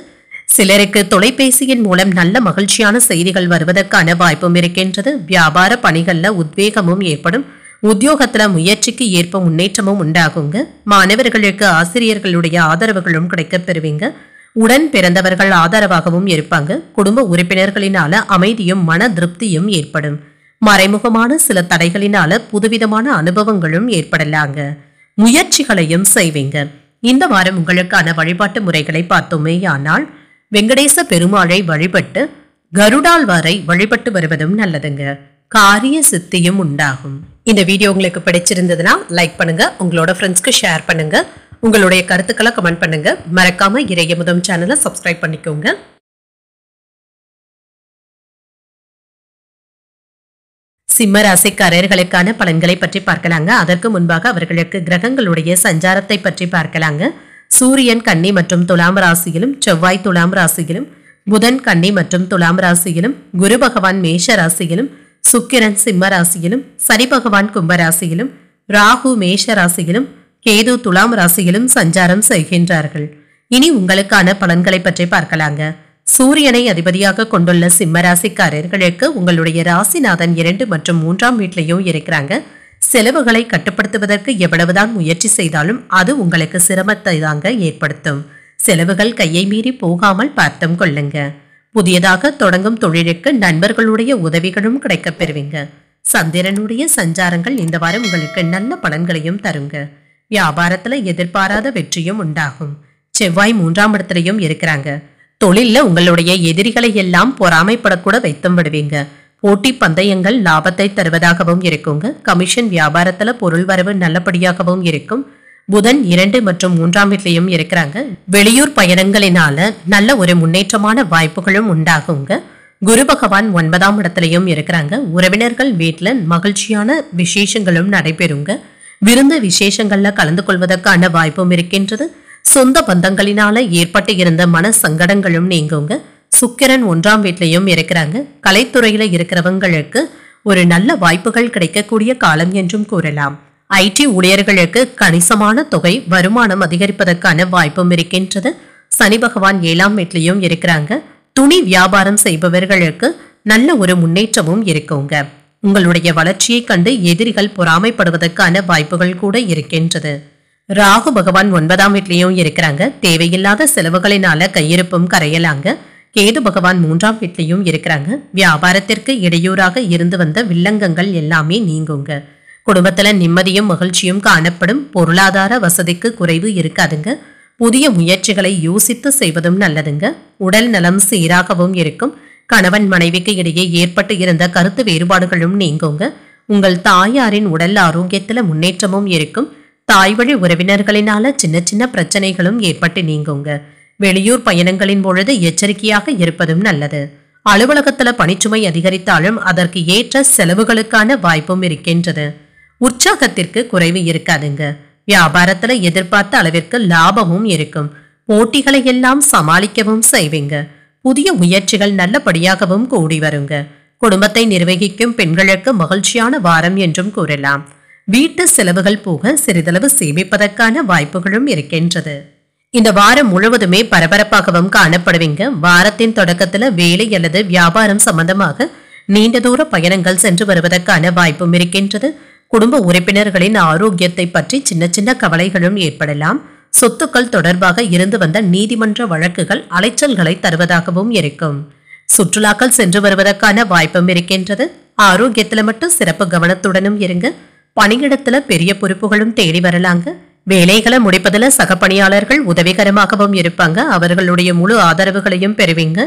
சிலருக்கு தொலைபேசியின் மூலம் நல்ல மகிழ்ச்சியான செய்திகள் வருவதற்கான வாய்ப்பும் இருக்கின்றது வியாபார பணிகளில் உத்வேகமும் ஏற்படும் உத்தியோகத்துல முயற்சிக்கு ஏற்ப முன்னேற்றமும் உண்டாகுங்க மாணவர்களுக்கு ஆசிரியர்களுடைய ஆதரவுகளும் கிடைக்கப் பெறுவீங்க உடன் பிறந்தவர்கள் ஆதரவாகவும் இருப்பாங்க குடும்ப உறுப்பினர்களினால அமைதியும் மன திருப்தியும் ஏற்படும் மறைமுகமான சில தடைகளினால புதுவிதமான அனுபவங்களும் ஏற்படலாங்க முயற்சிகளையும் செய்வீங்க இந்த வாரம் உங்களுக்கான வழிபாட்டு முறைகளை பார்த்தோமே ஆனால் வெங்கடேச பெருமாளை வழிபட்டு கருடாழ்வாரை வழிபட்டு வருவதும் நல்லதுங்க காரிய சித்தியும் உண்டாகும் இந்த வீடியோ உங்களுக்கு பிடிச்சிருந்ததுன்னா லைக் பண்ணுங்க உங்களோட ஃப்ரெண்ட்ஸ்க்கு ஷேர் பண்ணுங்க உங்களுடைய கருத்துக்களை கமெண்ட் பண்ணுங்க மறக்காம இறைய முதம் சேனலை சப்ஸ்கிரைப் பண்ணிக்கோங்க சிம்ம ராசிக்காரர்களுக்கான பலன்களை பற்றி பார்க்கலாங்க அதற்கு முன்பாக அவர்களுக்கு கிரகங்களுடைய சஞ்சாரத்தை பற்றி பார்க்கலாங்க சூரியன் கன்னி மற்றும் துலாம் ராசியிலும் செவ்வாய் துலாம் ராசியிலும் புதன் கன்னி மற்றும் துலாம் ராசியிலும் குரு பகவான் மேஷ ராசியிலும் சுக்கிரன் சிம்ம ராசியிலும் சனி பகவான் கும்ப ராசியிலும் ராகு மேஷ ராசியிலும் கேது துலாம் ராசியிலும் சஞ்சாரம் செய்கின்றார்கள் இனி உங்களுக்கான பலன்களை பற்றி பார்க்கலாங்க சூரியனை அதிபதியாக கொண்டுள்ள சிம்ம ராசிக்காரர்களுக்கு உங்களுடைய ராசிநாதன் இரண்டு மற்றும் மூன்றாம் வீட்லையும் இருக்கிறாங்க செலவுகளை கட்டுப்படுத்துவதற்கு எவ்வளவுதான் முயற்சி செய்தாலும் அது உங்களுக்கு சிரமத்தை தாங்க ஏற்படுத்தும் செலவுகள் கையை மீறி போகாமல் பார்த்தும் கொள்ளுங்க புதியதாக தொடங்கும் தொழிலுக்கு நண்பர்களுடைய உதவிகளும் கிடைக்கப் பெறுவீங்க சந்திரனுடைய சஞ்சாரங்கள் இந்த வாரம் உங்களுக்கு நல்ல பலன்களையும் தருங்க வியாபாரத்துல எதிர்பாராத வெற்றியும் உண்டாகும் செவ்வாய் மூன்றாம் இடத்துலயும் இருக்கிறாங்க தொழில்ல உங்களுடைய எதிரிகளை எல்லாம் பொறாமைப்படக்கூட வைத்தும் விடுவீங்க போட்டி பந்தயங்கள் லாபத்தை தருவதாகவும் இருக்குங்க கமிஷன் வியாபாரத்துல பொருள் வரவு நல்லபடியாகவும் இருக்கும் புதன் இரண்டு மற்றும் மூன்றாம் வீட்லையும் இருக்கிறாங்க வெளியூர் பயணங்களினால நல்ல ஒரு முன்னேற்றமான வாய்ப்புகளும் உண்டாகுங்க குரு பகவான் ஒன்பதாம் இடத்துலையும் இருக்கிறாங்க உறவினர்கள் வீட்டில் மகிழ்ச்சியான விசேஷங்களும் நடைபெறுங்க விருந்து விசேஷங்கள்ல கலந்து கொள்வதற்கான வாய்ப்பும் இருக்கின்றது சொந்த பந்தங்களினால ஏற்பட்டு இருந்த மன சங்கடங்களும் நீங்குங்க சுக்கிரன் ஒன்றாம் வீட்லையும் இருக்கிறாங்க கலைத்துறையில இருக்கிறவங்களுக்கு ஒரு நல்ல வாய்ப்புகள் கிடைக்கக்கூடிய காலம் என்றும் கூறலாம் ஐடி ஊழியர்களுக்கு கணிசமான தொகை வருமானம் அதிகரிப்பதற்கான வாய்ப்பும் இருக்கின்றது சனி பகவான் ஏழாம் வீட்லையும் இருக்கிறாங்க துணி வியாபாரம் செய்பவர்களுக்கு நல்ல ஒரு முன்னேற்றமும் இருக்குங்க உங்களுடைய வளர்ச்சியைக் கண்டு எதிரிகள் பொறாமைப்படுவதற்கான வாய்ப்புகள் கூட இருக்கின்றது ராகு பகவான் ஒன்பதாம் வீட்லேயும் இருக்கிறாங்க தேவையில்லாத செலவுகளினால கையிருப்பும் கரையலாங்க கேது பகவான் மூன்றாம் வீட்லேயும் இருக்கிறாங்க வியாபாரத்திற்கு இடையூறாக இருந்து வந்த வில்லங்கங்கள் எல்லாமே நீங்குங்க குடும்பத்தில் நிம்மதியும் மகிழ்ச்சியும் காணப்படும் பொருளாதார வசதிக்கு குறைவு இருக்காதுங்க புதிய முயற்சிகளை யோசித்து செய்வதும் நல்லதுங்க உடல் நலம் சீராகவும் இருக்கும் கணவன் மனைவிக்கு இடையே ஏற்பட்டு இருந்த கருத்து வேறுபாடுகளும் நீங்குங்க உங்கள் தாயாரின் உடல் ஆரோக்கியத்துல முன்னேற்றமும் இருக்கும் தாய் வழி உறவினர்களினால சின்ன சின்ன பிரச்சனைகளும் ஏற்பட்டு நீங்குங்க வெளியூர் பயணங்களின் பொழுது எச்சரிக்கையாக இருப்பதும் நல்லது அலுவலகத்துல பணிச்சுமை அதிகரித்தாலும் அதற்கு ஏற்ற செலவுகளுக்கான வாய்ப்பும் இருக்கின்றது உற்சாகத்திற்கு குறைவு இருக்காதுங்க வியாபாரத்துல எதிர்பார்த்த அளவிற்கு லாபமும் இருக்கும் போட்டிகளை எல்லாம் சமாளிக்கவும் செய்வீங்க புதிய முயற்சிகள் நல்லபடியாகவும் கூடி வருங்க குடும்பத்தை நிர்வகிக்கும் பெண்களுக்கு மகிழ்ச்சியான வாரம் என்றும் கூறலாம் வீட்டு செலவுகள் போக சிறிதளவு சேமிப்பதற்கான வாய்ப்புகளும் இருக்கின்றது இந்த வாரம் முழுவதுமே பரபரப்பாகவும் காணப்படுவீங்க வாரத்தின் தொடக்கத்துல வேலை அல்லது வியாபாரம் சம்பந்தமாக நீண்ட தூர பயணங்கள் சென்று வருவதற்கான வாய்ப்பும் இருக்கின்றது குடும்ப உறுப்பினர்களின் ஆரோக்கியத்தை பற்றி சின்ன சின்ன கவலைகளும் ஏற்படலாம் சொத்துக்கள் தொடர்பாக இருந்து வந்த நீதிமன்ற வழக்குகள் அலைச்சல்களை தருவதாகவும் இருக்கும் சுற்றுலாக்கள் சென்று வருவதற்கான வாய்ப்பும் இருக்கின்றது ஆரோக்கியத்துல மட்டும் சிறப்பு கவனத்துடனும் இருங்க பணியிடத்துல பெரிய பொறுப்புகளும் தேடி வரலாங்க வேலைகளை முடிப்பதில் சக பணியாளர்கள் உதவிகரமாகவும் இருப்பாங்க அவர்களுடைய முழு ஆதரவுகளையும் பெறுவீங்க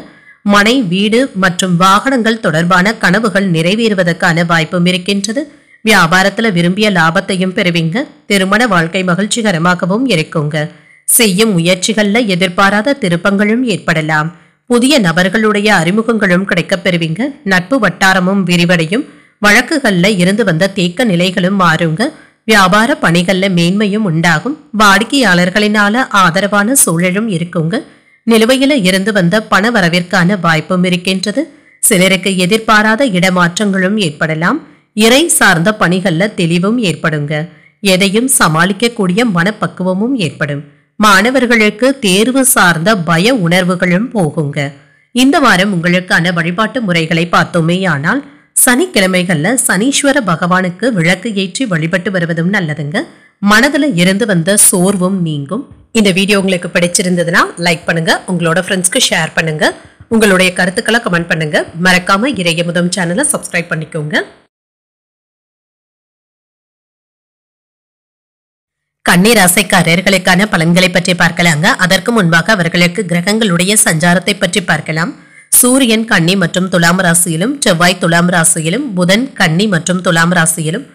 மனை வீடு மற்றும் வாகனங்கள் தொடர்பான கனவுகள் நிறைவேறுவதற்கான வாய்ப்பும் இருக்கின்றது வியாபாரத்துல விரும்பிய லாபத்தையும் பெறுவீங்க திருமண வாழ்க்கை மகிழ்ச்சிகரமாகவும் இருக்குங்க செய்யும் முயற்சிகள்ல எதிர்பாராத திருப்பங்களும் ஏற்படலாம் புதிய நபர்களுடைய அறிமுகங்களும் கிடைக்கப் பெறுவீங்க நட்பு வட்டாரமும் விரிவடையும் வழக்குகள்ல இருந்து வந்த தேக்க நிலைகளும் மாறுங்க வியாபார பணிகள்ல மேன்மையும் உண்டாகும் வாடிக்கையாளர்களினால ஆதரவான சூழலும் இருக்குங்க நிலுவையில இருந்து வந்த பண வரவிற்கான வாய்ப்பும் இருக்கின்றது சிலருக்கு எதிர்பாராத இடமாற்றங்களும் ஏற்படலாம் இறை சார்ந்த பணிகள்ல தெளிவும் ஏற்படுங்க எதையும் சமாளிக்கக்கூடிய மனப்பக்குவமும் ஏற்படும் மாணவர்களுக்கு தேர்வு சார்ந்த பய உணர்வுகளும் போகுங்க இந்த வாரம் உங்களுக்கான வழிபாட்டு முறைகளை பார்த்தோமே ஆனால் சனிக்கிழமைகள்ல சனீஸ்வர பகவானுக்கு விளக்கு ஏற்றி வழிபட்டு வருவதும் நல்லதுங்க மனதில் இருந்து வந்த சோர்வும் நீங்கும் இந்த வீடியோ உங்களுக்கு பிடிச்சிருந்ததுன்னா லைக் பண்ணுங்க உங்களோட ஃப்ரெண்ட்ஸ்க்கு ஷேர் பண்ணுங்க உங்களுடைய கருத்துக்களை கமெண்ட் பண்ணுங்க மறக்காம முதம் சேனலை சப்ஸ்கிரைப் பண்ணிக்கோங்க கண்ணீர் அசைக்காரர்களுக்கான பலன்களை பற்றி பார்க்கலாங்க அதற்கு முன்பாக அவர்களுக்கு கிரகங்களுடைய சஞ்சாரத்தை பற்றி பார்க்கலாம் சூரியன் கண்ணி மற்றும் துலாம் ராசியிலும் செவ்வாய் துலாம் ராசியிலும் புதன் கன்னி மற்றும் துலாம் ராசியிலும்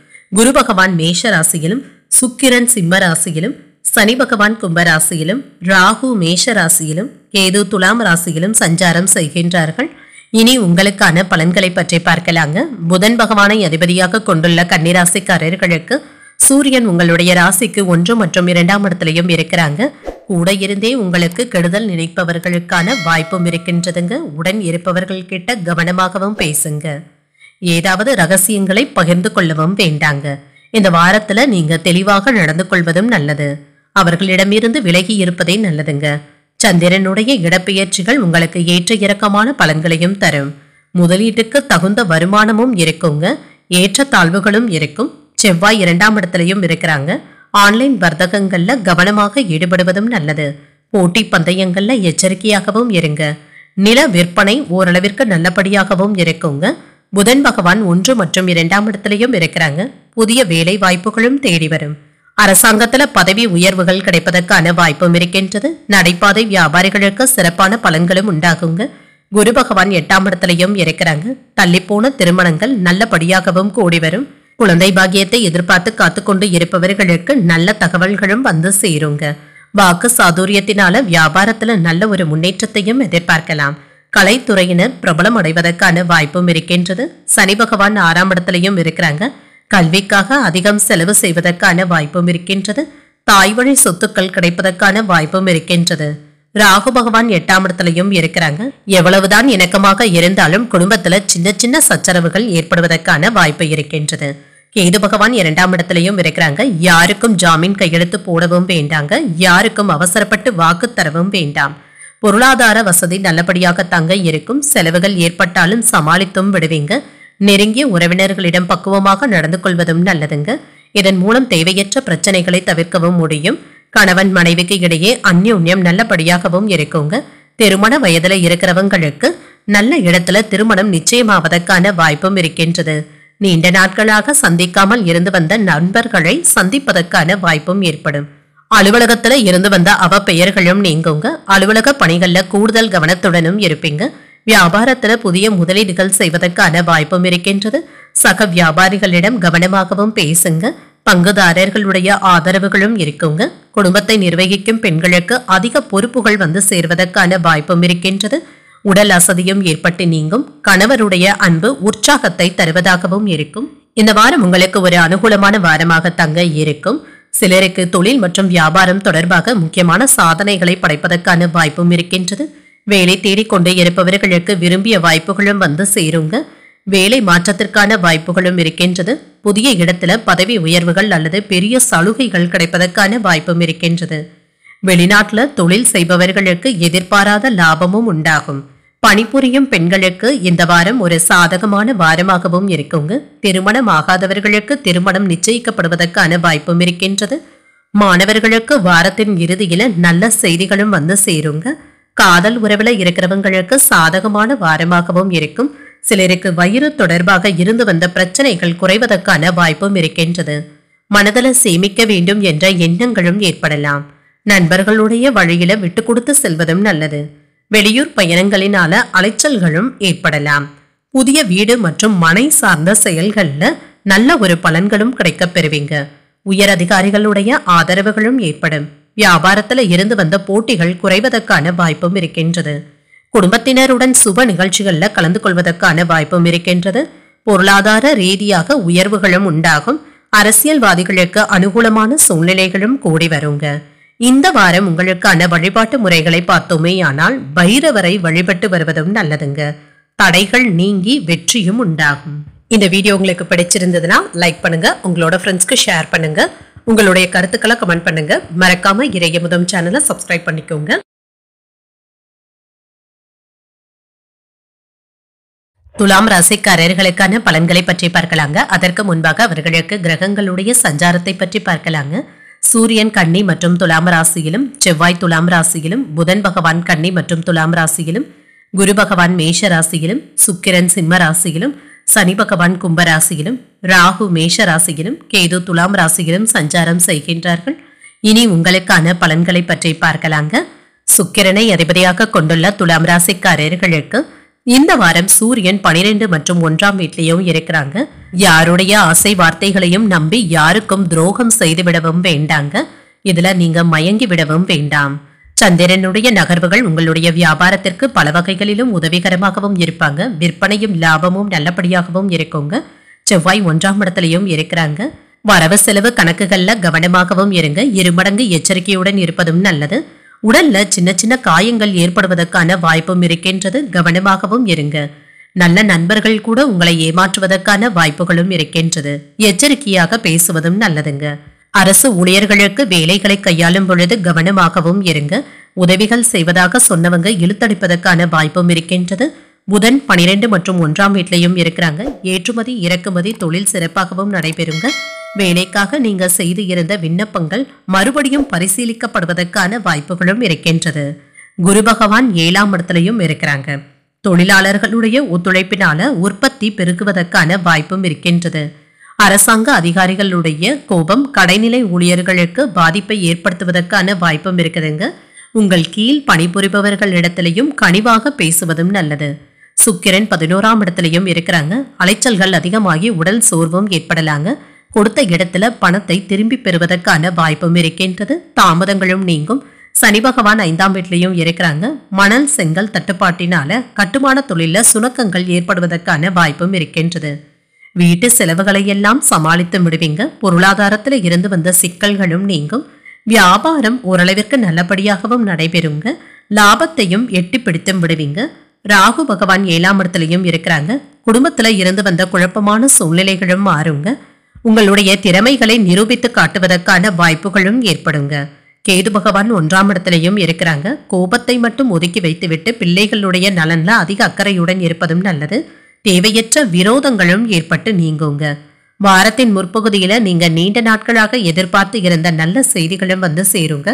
குரு பகவான் மேஷ ராசியிலும் சுக்கிரன் சிம்ம ராசியிலும் சனி பகவான் கும்ப ராசியிலும் ராகு மேஷ ராசியிலும் கேது துலாம் ராசியிலும் சஞ்சாரம் செய்கின்றார்கள் இனி உங்களுக்கான பலன்களை பற்றி பார்க்கலாங்க புதன் பகவானை அதிபதியாக கொண்டுள்ள கன்னிராசிக்காரர்களுக்கு சூரியன் உங்களுடைய ராசிக்கு ஒன்று மற்றும் இரண்டாம் இடத்துலையும் இருக்கிறாங்க கூட இருந்தே உங்களுக்கு கெடுதல் நினைப்பவர்களுக்கான வாய்ப்பும் இருக்கின்றதுங்க உடன் இருப்பவர்கள் கிட்ட கவனமாகவும் பேசுங்க ஏதாவது ரகசியங்களை பகிர்ந்து கொள்ளவும் வேண்டாங்க இந்த வாரத்துல நீங்க தெளிவாக நடந்து கொள்வதும் நல்லது அவர்களிடமிருந்து விலகி இருப்பதே நல்லதுங்க சந்திரனுடைய இடப்பெயர்ச்சிகள் உங்களுக்கு ஏற்ற இறக்கமான பலன்களையும் தரும் முதலீட்டுக்கு தகுந்த வருமானமும் இருக்குங்க ஏற்ற தாழ்வுகளும் இருக்கும் செவ்வாய் இரண்டாம் இடத்துலையும் இருக்கிறாங்க ஆன்லைன் வர்த்தகங்கள்ல கவனமாக ஈடுபடுவதும் நல்லது போட்டி பந்தயங்கள்ல எச்சரிக்கையாகவும் இருங்க நில விற்பனை ஓரளவிற்கு நல்லபடியாகவும் இருக்குங்க புதன் பகவான் ஒன்று மற்றும் இரண்டாம் இடத்திலையும் இருக்கிறாங்க புதிய வேலை வாய்ப்புகளும் தேடி வரும் அரசாங்கத்துல பதவி உயர்வுகள் கிடைப்பதற்கான வாய்ப்பும் இருக்கின்றது நடைபாதை வியாபாரிகளுக்கு சிறப்பான பலன்களும் உண்டாகுங்க குரு பகவான் எட்டாம் இடத்திலையும் இருக்கிறாங்க தள்ளிப்போன திருமணங்கள் நல்லபடியாகவும் கூடி வரும் குழந்தை பாகியத்தை எதிர்பார்த்து காத்துக்கொண்டு இருப்பவர்களுக்கு நல்ல தகவல்களும் வந்து சேருங்க வாக்கு சாதுரியத்தினால வியாபாரத்துல நல்ல ஒரு முன்னேற்றத்தையும் எதிர்பார்க்கலாம் கலைத்துறையினர் பிரபலம் அடைவதற்கான வாய்ப்பும் இருக்கின்றது சனி பகவான் ஆறாம் இடத்திலையும் இருக்கிறாங்க கல்விக்காக அதிகம் செலவு செய்வதற்கான வாய்ப்பும் இருக்கின்றது தாய் வழி சொத்துக்கள் கிடைப்பதற்கான வாய்ப்பும் இருக்கின்றது ராகு பகவான் எட்டாம் இடத்துலயும் இருக்கிறாங்க எவ்வளவுதான் இணக்கமாக இருந்தாலும் குடும்பத்துல சின்ன சின்ன சச்சரவுகள் ஏற்படுவதற்கான வாய்ப்பு இருக்கின்றது கேது பகவான் இரண்டாம் இடத்துலயும் இருக்கிறாங்க யாருக்கும் ஜாமீன் கையெழுத்து போடவும் வேண்டாங்க யாருக்கும் அவசரப்பட்டு வாக்கு தரவும் வேண்டாம் பொருளாதார வசதி நல்லபடியாக தங்க இருக்கும் செலவுகள் ஏற்பட்டாலும் சமாளித்தும் விடுவீங்க நெருங்கிய உறவினர்களிடம் பக்குவமாக நடந்து கொள்வதும் நல்லதுங்க இதன் மூலம் தேவையற்ற பிரச்சனைகளை தவிர்க்கவும் முடியும் கணவன் மனைவிக்கு இடையே அந்யோன்யம் நல்லபடியாகவும் இருக்குங்க திருமண வயதுல இருக்கிறவங்களுக்கு நல்ல இடத்துல திருமணம் நிச்சயமாவதற்கான வாய்ப்பும் இருக்கின்றது நீண்ட நாட்களாக சந்திக்காமல் இருந்து வந்த நண்பர்களை சந்திப்பதற்கான வாய்ப்பும் ஏற்படும் அலுவலகத்துல இருந்து வந்த அவ பெயர்களும் நீங்குங்க அலுவலக பணிகள்ல கூடுதல் கவனத்துடனும் இருப்பீங்க வியாபாரத்துல புதிய முதலீடுகள் செய்வதற்கான வாய்ப்பும் இருக்கின்றது சக வியாபாரிகளிடம் கவனமாகவும் பேசுங்க பங்குதாரர்களுடைய ஆதரவுகளும் இருக்குங்க குடும்பத்தை நிர்வகிக்கும் பெண்களுக்கு அதிக பொறுப்புகள் வந்து சேர்வதற்கான வாய்ப்பும் இருக்கின்றது உடல் அசதியும் ஏற்பட்டு நீங்கும் கணவருடைய அன்பு உற்சாகத்தை தருவதாகவும் இருக்கும் இந்த வாரம் உங்களுக்கு ஒரு அனுகூலமான வாரமாக தங்க இருக்கும் சிலருக்கு தொழில் மற்றும் வியாபாரம் தொடர்பாக முக்கியமான சாதனைகளை படைப்பதற்கான வாய்ப்பும் இருக்கின்றது வேலை தேடிக்கொண்டு இருப்பவர்களுக்கு விரும்பிய வாய்ப்புகளும் வந்து சேருங்க வேலை மாற்றத்திற்கான வாய்ப்புகளும் இருக்கின்றது புதிய இடத்துல பதவி உயர்வுகள் அல்லது பெரிய சலுகைகள் கிடைப்பதற்கான வாய்ப்பும் இருக்கின்றது வெளிநாட்டில் தொழில் செய்பவர்களுக்கு எதிர்பாராத லாபமும் உண்டாகும் பணிபுரியும் பெண்களுக்கு இந்த வாரம் ஒரு சாதகமான வாரமாகவும் இருக்குங்க திருமணம் ஆகாதவர்களுக்கு திருமணம் நிச்சயிக்கப்படுவதற்கான வாய்ப்பும் இருக்கின்றது மாணவர்களுக்கு வாரத்தின் இறுதியில நல்ல செய்திகளும் வந்து சேருங்க காதல் உறவில் இருக்கிறவங்களுக்கு சாதகமான வாரமாகவும் இருக்கும் சிலருக்கு வயிறு தொடர்பாக இருந்து வந்த பிரச்சனைகள் குறைவதற்கான வாய்ப்பும் இருக்கின்றது மனதில் சேமிக்க வேண்டும் என்ற எண்ணங்களும் ஏற்படலாம் நண்பர்களுடைய வழியில விட்டு கொடுத்து செல்வதும் நல்லது வெளியூர் பயணங்களினால அலைச்சல்களும் ஏற்படலாம் புதிய வீடு மற்றும் மனை சார்ந்த செயல்கள்ல நல்ல ஒரு பலன்களும் கிடைக்கப் பெறுவீங்க உயர் அதிகாரிகளுடைய ஆதரவுகளும் ஏற்படும் வியாபாரத்தில் இருந்து வந்த போட்டிகள் குறைவதற்கான வாய்ப்பும் இருக்கின்றது குடும்பத்தினருடன் சுப நிகழ்ச்சிகளில் கலந்து கொள்வதற்கான வாய்ப்பும் இருக்கின்றது பொருளாதார ரீதியாக உயர்வுகளும் உண்டாகும் அரசியல்வாதிகளுக்கு அனுகூலமான சூழ்நிலைகளும் கூடி வருங்க இந்த வாரம் உங்களுக்கான வழிபாட்டு முறைகளை பார்த்தோமே ஆனால் பைரவரை வழிபட்டு வருவதும் நல்லதுங்க தடைகள் நீங்கி வெற்றியும் உண்டாகும் இந்த வீடியோ உங்களுக்கு பிடிச்சிருந்ததுன்னா லைக் பண்ணுங்க உங்களோட ஃப்ரெண்ட்ஸ்க்கு ஷேர் பண்ணுங்க உங்களுடைய கருத்துக்களை கமெண்ட் பண்ணுங்க மறக்காம இறைய முதம் சேனலை சப்ஸ்கிரைப் பண்ணிக்கோங்க துலாம் ராசிக்காரர்களுக்கான பலன்களை பற்றி பார்க்கலாங்க அதற்கு முன்பாக அவர்களுக்கு கிரகங்களுடைய சஞ்சாரத்தை பற்றி பார்க்கலாங்க சூரியன் கண்ணி மற்றும் துலாம் ராசியிலும் செவ்வாய் துலாம் ராசியிலும் புதன் பகவான் கண்ணி மற்றும் துலாம் ராசியிலும் குரு பகவான் மேஷ ராசியிலும் சுக்கிரன் சிம்ம ராசியிலும் சனி பகவான் கும்ப ராசியிலும் ராகு மேஷ ராசியிலும் கேது துலாம் ராசியிலும் சஞ்சாரம் செய்கின்றார்கள் இனி உங்களுக்கான பலன்களை பற்றி பார்க்கலாங்க சுக்கிரனை அதிபதியாக கொண்டுள்ள துலாம் ராசிக்காரர்களுக்கு இந்த வாரம் சூரியன் பனிரெண்டு மற்றும் ஒன்றாம் வீட்லயும் இருக்கிறாங்க யாருடைய ஆசை வார்த்தைகளையும் நம்பி யாருக்கும் துரோகம் செய்து விடவும் வேண்டாங்க இதுல நீங்க மயங்கி விடவும் வேண்டாம் சந்திரனுடைய நகர்வுகள் உங்களுடைய வியாபாரத்திற்கு பல வகைகளிலும் உதவிகரமாகவும் இருப்பாங்க விற்பனையும் லாபமும் நல்லபடியாகவும் இருக்குங்க செவ்வாய் ஒன்றாம் இடத்துலயும் இருக்கிறாங்க வரவு செலவு கணக்குகள்ல கவனமாகவும் இருங்க இருமடங்கு எச்சரிக்கையுடன் இருப்பதும் நல்லது உடல்ல சின்ன சின்ன காயங்கள் ஏற்படுவதற்கான வாய்ப்பும் இருக்கின்றது கவனமாகவும் இருங்க நல்ல நண்பர்கள் கூட உங்களை ஏமாற்றுவதற்கான வாய்ப்புகளும் இருக்கின்றது எச்சரிக்கையாக பேசுவதும் நல்லதுங்க அரசு ஊழியர்களுக்கு வேலைகளை கையாளும் பொழுது கவனமாகவும் இருங்க உதவிகள் செய்வதாக சொன்னவங்க இழுத்தடிப்பதற்கான வாய்ப்பும் இருக்கின்றது புதன் பனிரெண்டு மற்றும் ஒன்றாம் வீட்லையும் இருக்கிறாங்க ஏற்றுமதி இறக்குமதி தொழில் சிறப்பாகவும் நடைபெறுங்க வேலைக்காக நீங்கள் செய்து இருந்த விண்ணப்பங்கள் மறுபடியும் பரிசீலிக்கப்படுவதற்கான வாய்ப்புகளும் இருக்கின்றது குரு பகவான் ஏழாம் இடத்துலையும் இருக்கிறாங்க தொழிலாளர்களுடைய ஒத்துழைப்பினால உற்பத்தி பெருகுவதற்கான வாய்ப்பும் இருக்கின்றது அரசாங்க அதிகாரிகளுடைய கோபம் கடைநிலை ஊழியர்களுக்கு பாதிப்பை ஏற்படுத்துவதற்கான வாய்ப்பும் இருக்குதுங்க உங்கள் கீழ் பணிபுரிபவர்கள் இடத்திலையும் கனிவாக பேசுவதும் நல்லது சுக்கிரன் பதினோராம் இடத்துலையும் இருக்கிறாங்க அலைச்சல்கள் அதிகமாகி உடல் சோர்வும் ஏற்படலாங்க கொடுத்த இடத்துல பணத்தை திரும்பி பெறுவதற்கான வாய்ப்பும் இருக்கின்றது தாமதங்களும் நீங்கும் சனி பகவான் ஐந்தாம் வீட்லையும் இருக்கிறாங்க மணல் செங்கல் தட்டுப்பாட்டினால கட்டுமான தொழில சுணக்கங்கள் ஏற்படுவதற்கான வாய்ப்பும் இருக்கின்றது வீட்டு செலவுகளை எல்லாம் சமாளித்து விடுவீங்க பொருளாதாரத்தில் இருந்து வந்த சிக்கல்களும் நீங்கும் வியாபாரம் ஓரளவிற்கு நல்லபடியாகவும் நடைபெறுங்க லாபத்தையும் எட்டி பிடித்தும் விடுவீங்க ராகு பகவான் ஏழாம் இடத்துலையும் இருக்கிறாங்க குடும்பத்தில் இருந்து வந்த குழப்பமான சூழ்நிலைகளும் மாறுங்க உங்களுடைய திறமைகளை நிரூபித்து காட்டுவதற்கான வாய்ப்புகளும் ஏற்படுங்க கேது பகவான் ஒன்றாம் இடத்துலையும் இருக்கிறாங்க கோபத்தை மட்டும் ஒதுக்கி வைத்துவிட்டு பிள்ளைகளுடைய நலன்ல அதிக அக்கறையுடன் இருப்பதும் நல்லது தேவையற்ற விரோதங்களும் ஏற்பட்டு நீங்குங்க வாரத்தின் முற்பகுதியில நீங்க நீண்ட நாட்களாக எதிர்பார்த்து இருந்த நல்ல செய்திகளும் வந்து சேருங்க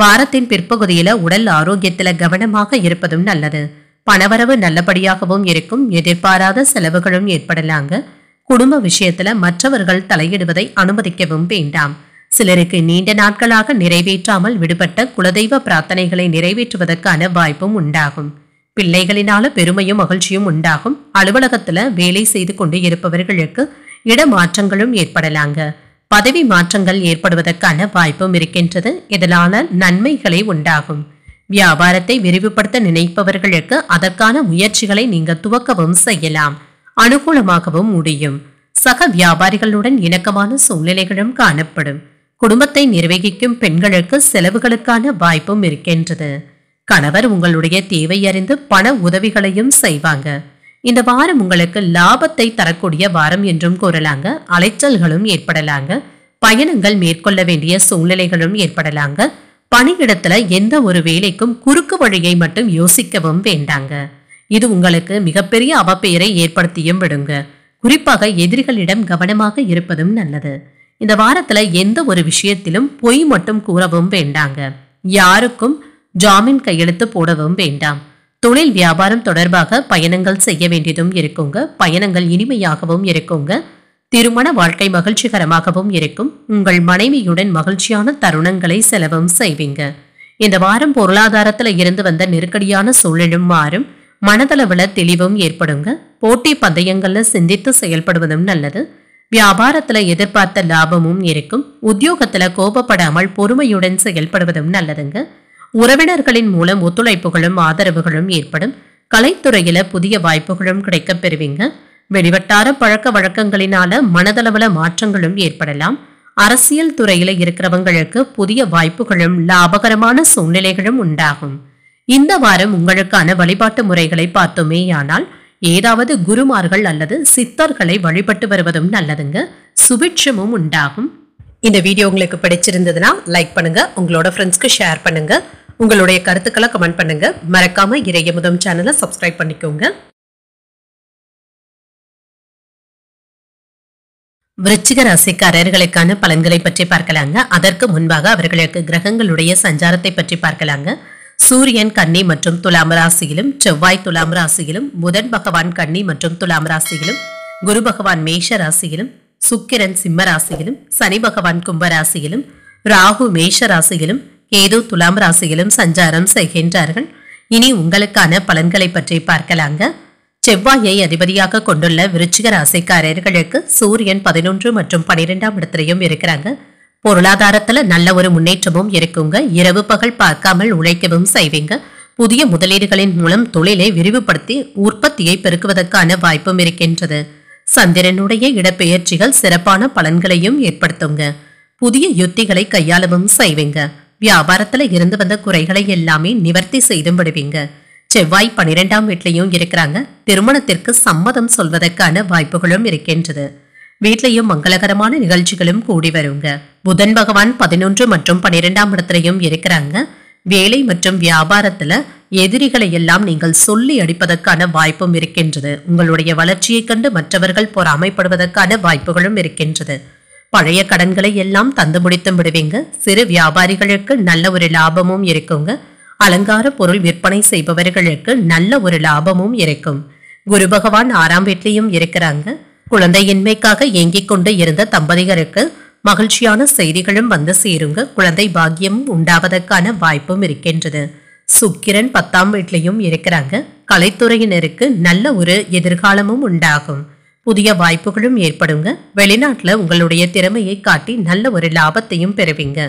வாரத்தின் பிற்பகுதியில உடல் ஆரோக்கியத்துல கவனமாக இருப்பதும் நல்லது பணவரவு நல்லபடியாகவும் இருக்கும் எதிர்பாராத செலவுகளும் ஏற்படலாங்க குடும்ப விஷயத்துல மற்றவர்கள் தலையிடுவதை அனுமதிக்கவும் வேண்டாம் சிலருக்கு நீண்ட நாட்களாக நிறைவேற்றாமல் விடுபட்ட குலதெய்வ பிரார்த்தனைகளை நிறைவேற்றுவதற்கான வாய்ப்பும் உண்டாகும் பிள்ளைகளினால பெருமையும் மகிழ்ச்சியும் உண்டாகும் அலுவலகத்துல வேலை செய்து கொண்டு இருப்பவர்களுக்கு இடமாற்றங்களும் ஏற்படலாங்க பதவி மாற்றங்கள் ஏற்படுவதற்கான வாய்ப்பும் இருக்கின்றது இதனால நன்மைகளை உண்டாகும் வியாபாரத்தை விரிவுபடுத்த நினைப்பவர்களுக்கு அதற்கான முயற்சிகளை நீங்கள் துவக்கவும் செய்யலாம் அனுகூலமாகவும் முடியும் சக வியாபாரிகளுடன் இணக்கமான சூழ்நிலைகளும் காணப்படும் குடும்பத்தை நிர்வகிக்கும் பெண்களுக்கு செலவுகளுக்கான வாய்ப்பும் இருக்கின்றது கணவர் உங்களுடைய தேவை அறிந்து பண உதவிகளையும் செய்வாங்க இந்த வாரம் உங்களுக்கு லாபத்தை தரக்கூடிய வாரம் என்றும் கூறலாங்க அலைச்சல்களும் ஏற்படலாங்க பயணங்கள் மேற்கொள்ள வேண்டிய சூழ்நிலைகளும் ஏற்படலாங்க பணியிடத்துல எந்த ஒரு வேலைக்கும் குறுக்கு வழியை மட்டும் யோசிக்கவும் வேண்டாங்க இது உங்களுக்கு மிகப்பெரிய அவப்பெயரை ஏற்படுத்தியும் விடுங்க குறிப்பாக எதிரிகளிடம் கவனமாக இருப்பதும் நல்லது இந்த வாரத்துல எந்த ஒரு விஷயத்திலும் பொய் மட்டும் கூறவும் வேண்டாங்க யாருக்கும் ஜாமீன் கையெழுத்து போடவும் வேண்டாம் தொழில் வியாபாரம் தொடர்பாக பயணங்கள் செய்ய வேண்டியதும் இருக்குங்க பயணங்கள் இனிமையாகவும் இருக்குங்க திருமண வாழ்க்கை மகிழ்ச்சிகரமாகவும் இருக்கும் உங்கள் மனைவியுடன் மகிழ்ச்சியான தருணங்களை செலவும் செய்வீங்க இந்த வாரம் பொருளாதாரத்தில் இருந்து வந்த நெருக்கடியான சூழலும் மாறும் மனதளவில் தெளிவும் ஏற்படுங்க போட்டி பந்தயங்களில் சிந்தித்து செயல்படுவதும் நல்லது வியாபாரத்தில் எதிர்பார்த்த லாபமும் இருக்கும் உத்தியோகத்தில் கோபப்படாமல் பொறுமையுடன் செயல்படுவதும் நல்லதுங்க உறவினர்களின் மூலம் ஒத்துழைப்புகளும் ஆதரவுகளும் ஏற்படும் கலைத்துறையில் புதிய வாய்ப்புகளும் கிடைக்க பெறுவீங்க வெளிவட்டார பழக்க வழக்கங்களினால மனதளவில் மாற்றங்களும் ஏற்படலாம் அரசியல் துறையில் இருக்கிறவங்களுக்கு புதிய வாய்ப்புகளும் லாபகரமான சூழ்நிலைகளும் உண்டாகும் இந்த வாரம் உங்களுக்கான வழிபாட்டு முறைகளை பார்த்தோமேயானால் ஏதாவது குருமார்கள் அல்லது சித்தர்களை வழிபட்டு வருவதும் நல்லதுங்க சுபிட்சமும் உண்டாகும் இந்த வீடியோ உங்களுக்கு பிடிச்சிருந்ததுன்னா லைக் பண்ணுங்க உங்களோட ஃப்ரெண்ட்ஸ்க்கு ஷேர் பண்ணுங்க உங்களுடைய கருத்துக்களை கமெண்ட் பண்ணுங்க மறக்காம இறைய முதம் சேனலை சப்ஸ்கிரைப் பண்ணிக்கோங்க விருச்சிக ராசிக்காரர்களுக்கான பலன்களை பற்றி பார்க்கலாங்க அதற்கு முன்பாக அவர்களுக்கு கிரகங்களுடைய சஞ்சாரத்தை பற்றி பார்க்கலாங்க சூரியன் கன்னி மற்றும் துலாம் ராசியிலும் செவ்வாய் துலாம் ராசியிலும் புதன் பகவான் கன்னி மற்றும் துலாம் ராசியிலும் குரு பகவான் மேஷ ராசியிலும் சுக்கிரன் சிம்ம ராசியிலும் சனி பகவான் கும்ப ராசியிலும் ராகு மேஷ ராசியிலும் கேது துலாம் ராசியிலும் சஞ்சாரம் செய்கின்றார்கள் இனி உங்களுக்கான பலன்களை பற்றி பார்க்கலாங்க செவ்வாயை அதிபதியாக கொண்டுள்ள விருச்சிக ராசிக்காரர்களுக்கு சூரியன் பதினொன்று மற்றும் பனிரெண்டாம் இடத்திலையும் இருக்கிறாங்க பொருளாதாரத்துல நல்ல ஒரு முன்னேற்றமும் இருக்குங்க இரவு பகல் பார்க்காமல் உழைக்கவும் செய்வீங்க புதிய முதலீடுகளின் மூலம் தொழிலை விரிவுபடுத்தி உற்பத்தியை பெருக்குவதற்கான வாய்ப்பும் இருக்கின்றது சந்திரனுடைய இடப்பெயர்ச்சிகள் சிறப்பான பலன்களையும் ஏற்படுத்துங்க புதிய யுத்திகளை கையாளவும் செய்வீங்க வியாபாரத்துல இருந்து வந்த குறைகளை எல்லாமே நிவர்த்தி செய்தும் விடுவீங்க செவ்வாய் பனிரெண்டாம் வீட்லையும் இருக்கிறாங்க திருமணத்திற்கு சம்மதம் சொல்வதற்கான வாய்ப்புகளும் இருக்கின்றது வீட்லையும் மங்களகரமான நிகழ்ச்சிகளும் கூடி வருங்க புதன் பகவான் பதினொன்று மற்றும் பன்னிரெண்டாம் இடத்துலையும் இருக்கிறாங்க வேலை மற்றும் வியாபாரத்துல எதிரிகளை எல்லாம் நீங்கள் சொல்லி அடிப்பதற்கான வாய்ப்பும் இருக்கின்றது உங்களுடைய வளர்ச்சியை கண்டு மற்றவர்கள் பொறாமைப்படுவதற்கான வாய்ப்புகளும் இருக்கின்றது பழைய கடன்களை எல்லாம் தந்து முடித்து விடுவீங்க சிறு வியாபாரிகளுக்கு நல்ல ஒரு லாபமும் இருக்குங்க அலங்கார பொருள் விற்பனை செய்பவர்களுக்கு நல்ல ஒரு லாபமும் இருக்கும் குரு பகவான் ஆறாம் வீட்டிலையும் இருக்கிறாங்க குழந்தையின்மைக்காக ஏங்கிக் கொண்டு இருந்த தம்பதிகருக்கு மகிழ்ச்சியான செய்திகளும் வந்து சேருங்க குழந்தை பாக்கியமும் உண்டாவதற்கான வாய்ப்பும் இருக்கின்றது சுக்கிரன் பத்தாம் வீட்லையும் இருக்கிறாங்க கலைத்துறையினருக்கு நல்ல ஒரு எதிர்காலமும் உண்டாகும் புதிய வாய்ப்புகளும் ஏற்படுங்க வெளிநாட்டில் உங்களுடைய திறமையை காட்டி நல்ல ஒரு லாபத்தையும் பெறுவீங்க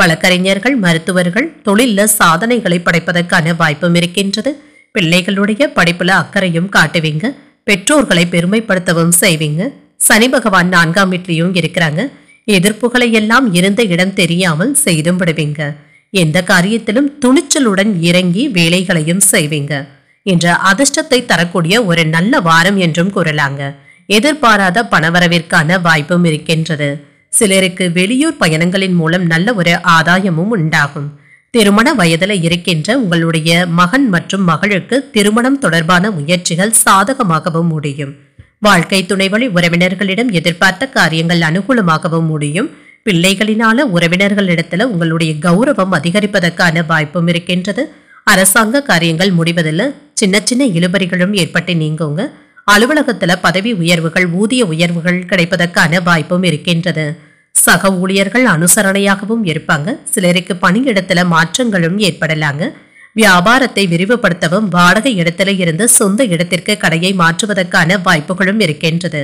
வழக்கறிஞர்கள் மருத்துவர்கள் தொழிலில் சாதனைகளை படைப்பதற்கான வாய்ப்பும் இருக்கின்றது பிள்ளைகளுடைய படிப்புல அக்கறையும் காட்டுவீங்க பெற்றோர்களை பெருமைப்படுத்தவும் செய்வீங்க சனி பகவான் நான்காம் வீட்லேயும் இருக்கிறாங்க எதிர்ப்புகளை எல்லாம் இருந்த இடம் தெரியாமல் செய்தும் விடுவீங்க எந்த காரியத்திலும் துணிச்சலுடன் இறங்கி வேலைகளையும் செய்வீங்க என்ற அதிர்ஷ்டத்தை தரக்கூடிய ஒரு நல்ல வாரம் என்றும் கூறலாங்க எதிர்பாராத பணவரவிற்கான வாய்ப்பும் இருக்கின்றது சிலருக்கு வெளியூர் பயணங்களின் மூலம் நல்ல ஒரு ஆதாயமும் உண்டாகும் திருமண வயதில் இருக்கின்ற உங்களுடைய மகன் மற்றும் மகளுக்கு திருமணம் தொடர்பான முயற்சிகள் சாதகமாகவும் முடியும் வாழ்க்கை துணைவழி உறவினர்களிடம் எதிர்பார்த்த காரியங்கள் அனுகூலமாகவும் முடியும் பிள்ளைகளினால உறவினர்களிடத்துல உங்களுடைய கௌரவம் அதிகரிப்பதற்கான வாய்ப்பும் இருக்கின்றது அரசாங்க காரியங்கள் முடிவதில் சின்ன சின்ன இழுபறிகளும் ஏற்பட்டு நீங்குங்க அலுவலகத்தில் பதவி உயர்வுகள் ஊதிய உயர்வுகள் கிடைப்பதற்கான வாய்ப்பும் இருக்கின்றது சக ஊழியர்கள் அனுசரணையாகவும் இருப்பாங்க சிலருக்கு பணியிடத்துல மாற்றங்களும் ஏற்படலாங்க வியாபாரத்தை விரிவுபடுத்தவும் வாடகை இடத்துல இருந்து சொந்த இடத்திற்கு கடையை மாற்றுவதற்கான வாய்ப்புகளும் இருக்கின்றது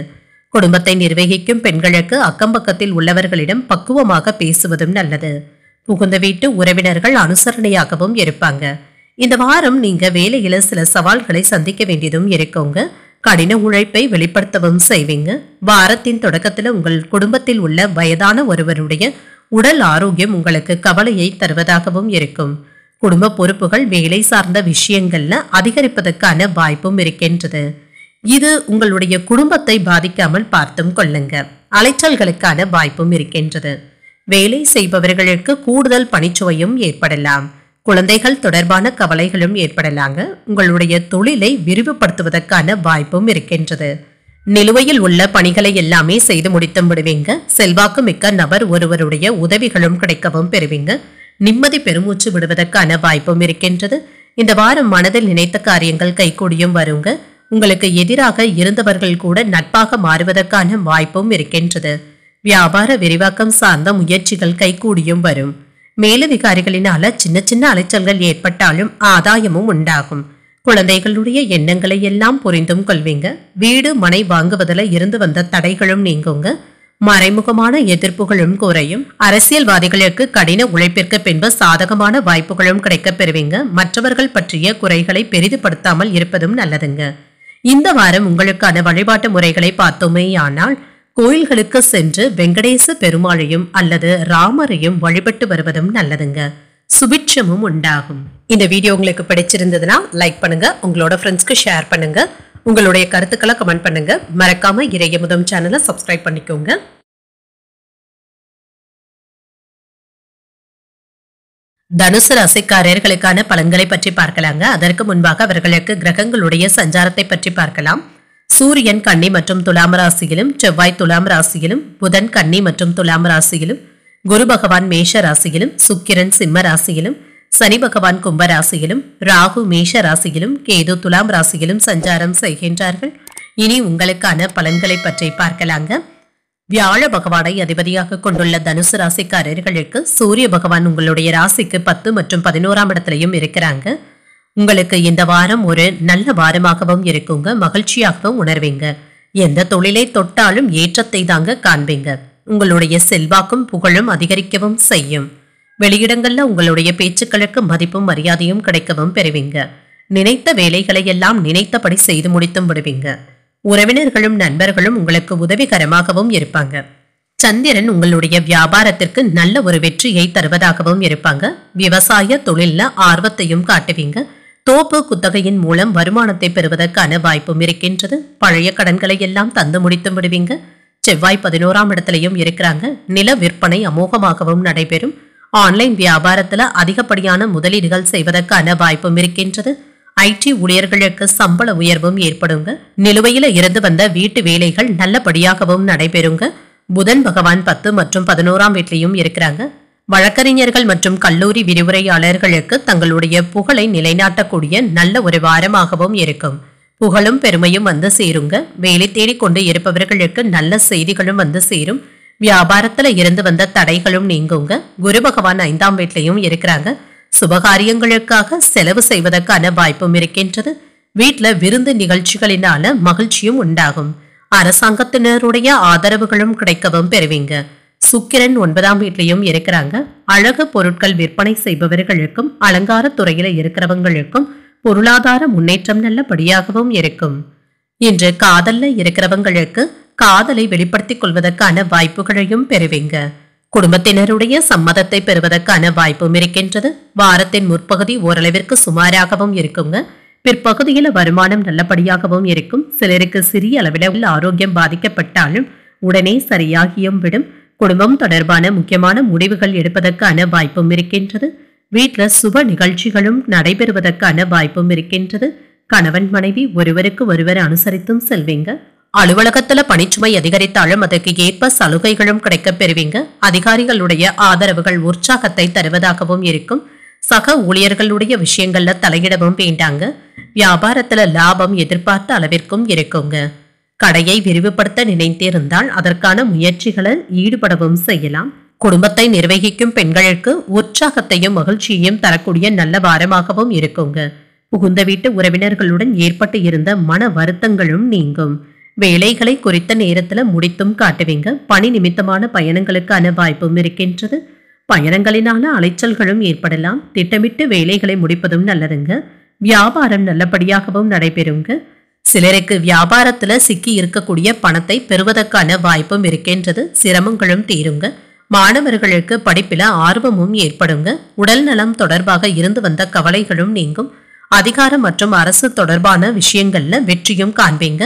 குடும்பத்தை நிர்வகிக்கும் பெண்களுக்கு அக்கம்பக்கத்தில் உள்ளவர்களிடம் பக்குவமாக பேசுவதும் நல்லது புகுந்த வீட்டு உறவினர்கள் அனுசரணையாகவும் இருப்பாங்க இந்த வாரம் நீங்க வேலையில சில சவால்களை சந்திக்க வேண்டியதும் இருக்கோங்க கடின உழைப்பை வெளிப்படுத்தவும் செய்வீங்க வாரத்தின் தொடக்கத்தில் உங்கள் குடும்பத்தில் உள்ள வயதான ஒருவருடைய உடல் ஆரோக்கியம் உங்களுக்கு கவலையை தருவதாகவும் இருக்கும் குடும்ப பொறுப்புகள் வேலை சார்ந்த விஷயங்கள்ல அதிகரிப்பதற்கான வாய்ப்பும் இருக்கின்றது இது உங்களுடைய குடும்பத்தை பாதிக்காமல் பார்த்தும் கொள்ளுங்க அலைச்சல்களுக்கான வாய்ப்பும் இருக்கின்றது வேலை செய்பவர்களுக்கு கூடுதல் பணிச்சுவையும் ஏற்படலாம் குழந்தைகள் தொடர்பான கவலைகளும் ஏற்படலாங்க உங்களுடைய தொழிலை விரிவுபடுத்துவதற்கான வாய்ப்பும் இருக்கின்றது நிலுவையில் உள்ள பணிகளை எல்லாமே செய்து முடித்து விடுவீங்க செல்வாக்கு மிக்க நபர் ஒருவருடைய உதவிகளும் கிடைக்கவும் பெறுவீங்க நிம்மதி பெருமூச்சு விடுவதற்கான வாய்ப்பும் இருக்கின்றது இந்த வாரம் மனதில் நினைத்த காரியங்கள் கைகூடியும் வருங்க உங்களுக்கு எதிராக இருந்தவர்கள் கூட நட்பாக மாறுவதற்கான வாய்ப்பும் இருக்கின்றது வியாபார விரிவாக்கம் சார்ந்த முயற்சிகள் கைகூடியும் வரும் மேலதிகாரிகளினால சின்ன சின்ன அலைச்சல்கள் ஏற்பட்டாலும் ஆதாயமும் உண்டாகும் குழந்தைகளுடைய எண்ணங்களை எல்லாம் புரிந்தும் கொள்வீங்க வீடு மனை வாங்குவதில் இருந்து வந்த தடைகளும் நீங்குங்க மறைமுகமான எதிர்ப்புகளும் குறையும் அரசியல்வாதிகளுக்கு கடின உழைப்பிற்கு பின்பு சாதகமான வாய்ப்புகளும் கிடைக்கப் பெறுவீங்க மற்றவர்கள் பற்றிய குறைகளை பெரிதுபடுத்தாமல் இருப்பதும் நல்லதுங்க இந்த வாரம் உங்களுக்கான வழிபாட்டு முறைகளை பார்த்தோமே ஆனால் கோயில்களுக்கு சென்று வெங்கடேச பெருமாளையும் அல்லது ராமரையும் வழிபட்டு வருவதும் நல்லதுங்க சுபிட்சமும் உண்டாகும் இந்த வீடியோ உங்களுக்கு பிடிச்சிருந்ததுன்னா லைக் பண்ணுங்க உங்களோட ஃப்ரெண்ட்ஸ்க்கு ஷேர் பண்ணுங்க உங்களுடைய கருத்துக்களை கமெண்ட் பண்ணுங்க மறக்காம இறைய முதம் சேனலை சப்ஸ்கிரைப் பண்ணிக்கோங்க தனுசு ராசிக்காரர்களுக்கான பலன்களை பற்றி பார்க்கலாங்க அதற்கு முன்பாக அவர்களுக்கு கிரகங்களுடைய சஞ்சாரத்தை பற்றி பார்க்கலாம் சூரியன் கன்னி மற்றும் துலாம் ராசியிலும் செவ்வாய் துலாம் ராசியிலும் புதன் கன்னி மற்றும் துலாம் ராசியிலும் குரு பகவான் மேஷ ராசியிலும் சுக்கிரன் சிம்ம ராசியிலும் சனி பகவான் கும்ப ராசியிலும் ராகு மேஷ ராசியிலும் கேது துலாம் ராசியிலும் சஞ்சாரம் செய்கின்றார்கள் இனி உங்களுக்கான பலன்களை பற்றி பார்க்கலாங்க வியாழ பகவானை அதிபதியாக கொண்டுள்ள தனுசு ராசிக்காரர்களுக்கு சூரிய பகவான் உங்களுடைய ராசிக்கு பத்து மற்றும் பதினோராம் இடத்திலையும் இருக்கிறாங்க உங்களுக்கு இந்த வாரம் ஒரு நல்ல வாரமாகவும் இருக்குங்க மகிழ்ச்சியாகவும் உணர்வீங்க எந்த தொழிலை தொட்டாலும் ஏற்றத்தை தாங்க காண்பீங்க உங்களுடைய செல்வாக்கும் புகழும் அதிகரிக்கவும் செய்யும் வெளியிடங்கள்ல உங்களுடைய பேச்சுக்களுக்கு மதிப்பும் மரியாதையும் கிடைக்கவும் பெறுவீங்க நினைத்த வேலைகளை எல்லாம் நினைத்தபடி செய்து முடித்தும் விடுவீங்க உறவினர்களும் நண்பர்களும் உங்களுக்கு உதவிகரமாகவும் இருப்பாங்க சந்திரன் உங்களுடைய வியாபாரத்திற்கு நல்ல ஒரு வெற்றியை தருவதாகவும் இருப்பாங்க விவசாய தொழில்ல ஆர்வத்தையும் காட்டுவீங்க தோப்பு குத்தகையின் மூலம் வருமானத்தை பெறுவதற்கான வாய்ப்பும் இருக்கின்றது பழைய கடன்களை எல்லாம் தந்து முடித்து விடுவீங்க செவ்வாய் பதினோராம் இடத்துலையும் இருக்கிறாங்க நில விற்பனை அமோகமாகவும் நடைபெறும் ஆன்லைன் வியாபாரத்தில் அதிகப்படியான முதலீடுகள் செய்வதற்கான வாய்ப்பும் இருக்கின்றது ஐடி ஊழியர்களுக்கு சம்பள உயர்வும் ஏற்படுங்க நிலுவையில் இருந்து வந்த வீட்டு வேலைகள் நல்லபடியாகவும் நடைபெறுங்க புதன் பகவான் பத்து மற்றும் பதினோராம் வீட்லையும் இருக்கிறாங்க வழக்கறிஞர்கள் மற்றும் கல்லூரி விரிவுரையாளர்களுக்கு தங்களுடைய புகழை நிலைநாட்டக்கூடிய நல்ல ஒரு வாரமாகவும் இருக்கும் புகழும் பெருமையும் வந்து சேருங்க வேலை தேடிக்கொண்டு இருப்பவர்களுக்கு நல்ல செய்திகளும் வந்து சேரும் வியாபாரத்துல இருந்து வந்த தடைகளும் நீங்குங்க குரு பகவான் ஐந்தாம் வீட்லையும் இருக்கிறாங்க சுபகாரியங்களுக்காக செலவு செய்வதற்கான வாய்ப்பும் இருக்கின்றது வீட்டுல விருந்து நிகழ்ச்சிகளினால மகிழ்ச்சியும் உண்டாகும் அரசாங்கத்தினருடைய ஆதரவுகளும் கிடைக்கவும் பெறுவீங்க சுக்கிரன் ஒன்பதாம் வீட்லையும் இருக்கிறாங்க அழகு பொருட்கள் விற்பனை செய்பவர்களுக்கும் அலங்கார துறையில இருக்கிறவங்களுக்கும் பொருளாதார முன்னேற்றம் நல்லபடியாகவும் இருக்கும் இன்று காதல்ல இருக்கிறவங்களுக்கு காதலை வெளிப்படுத்திக் கொள்வதற்கான வாய்ப்புகளையும் பெறுவீங்க குடும்பத்தினருடைய சம்மதத்தை பெறுவதற்கான வாய்ப்பும் இருக்கின்றது வாரத்தின் முற்பகுதி ஓரளவிற்கு சுமாராகவும் இருக்குங்க பிற்பகுதியில வருமானம் நல்லபடியாகவும் இருக்கும் சிலருக்கு சிறிய அளவில் ஆரோக்கியம் பாதிக்கப்பட்டாலும் உடனே சரியாகியும் விடும் குடும்பம் தொடர்பான முக்கியமான முடிவுகள் எடுப்பதற்கான வாய்ப்பும் இருக்கின்றது வீட்டில் சுப நிகழ்ச்சிகளும் நடைபெறுவதற்கான வாய்ப்பும் இருக்கின்றது கணவன் மனைவி ஒருவருக்கு ஒருவர் அனுசரித்தும் செல்வீங்க அலுவலகத்துல பணிச்சுமை அதிகரித்தாலும் அதற்கு ஏற்ப சலுகைகளும் கிடைக்க பெறுவீங்க அதிகாரிகளுடைய ஆதரவுகள் உற்சாகத்தை தருவதாகவும் இருக்கும் சக ஊழியர்களுடைய விஷயங்கள்ல தலையிடவும் வேண்டாங்க வியாபாரத்துல லாபம் எதிர்பார்த்த அளவிற்கும் இருக்குங்க கடையை விரிவுபடுத்த நினைத்திருந்தால் அதற்கான முயற்சிகளில் ஈடுபடவும் செய்யலாம் குடும்பத்தை நிர்வகிக்கும் பெண்களுக்கு உற்சாகத்தையும் மகிழ்ச்சியையும் தரக்கூடிய நல்ல வாரமாகவும் இருக்குங்க புகுந்த வீட்டு உறவினர்களுடன் ஏற்பட்டு இருந்த மன வருத்தங்களும் நீங்கும் வேலைகளை குறித்த நேரத்தில் முடித்தும் காட்டுவீங்க பணி நிமித்தமான பயணங்களுக்கான வாய்ப்பும் இருக்கின்றது பயணங்களினால அலைச்சல்களும் ஏற்படலாம் திட்டமிட்டு வேலைகளை முடிப்பதும் நல்லதுங்க வியாபாரம் நல்லபடியாகவும் நடைபெறுங்க சிலருக்கு வியாபாரத்தில் சிக்கி இருக்கக்கூடிய பணத்தை பெறுவதற்கான வாய்ப்பும் இருக்கின்றது சிரமங்களும் தீருங்க மாணவர்களுக்கு படிப்பில் ஆர்வமும் ஏற்படுங்க உடல் நலம் தொடர்பாக இருந்து வந்த கவலைகளும் நீங்கும் அதிகாரம் மற்றும் அரசு தொடர்பான விஷயங்கள்ல வெற்றியும் காண்பீங்க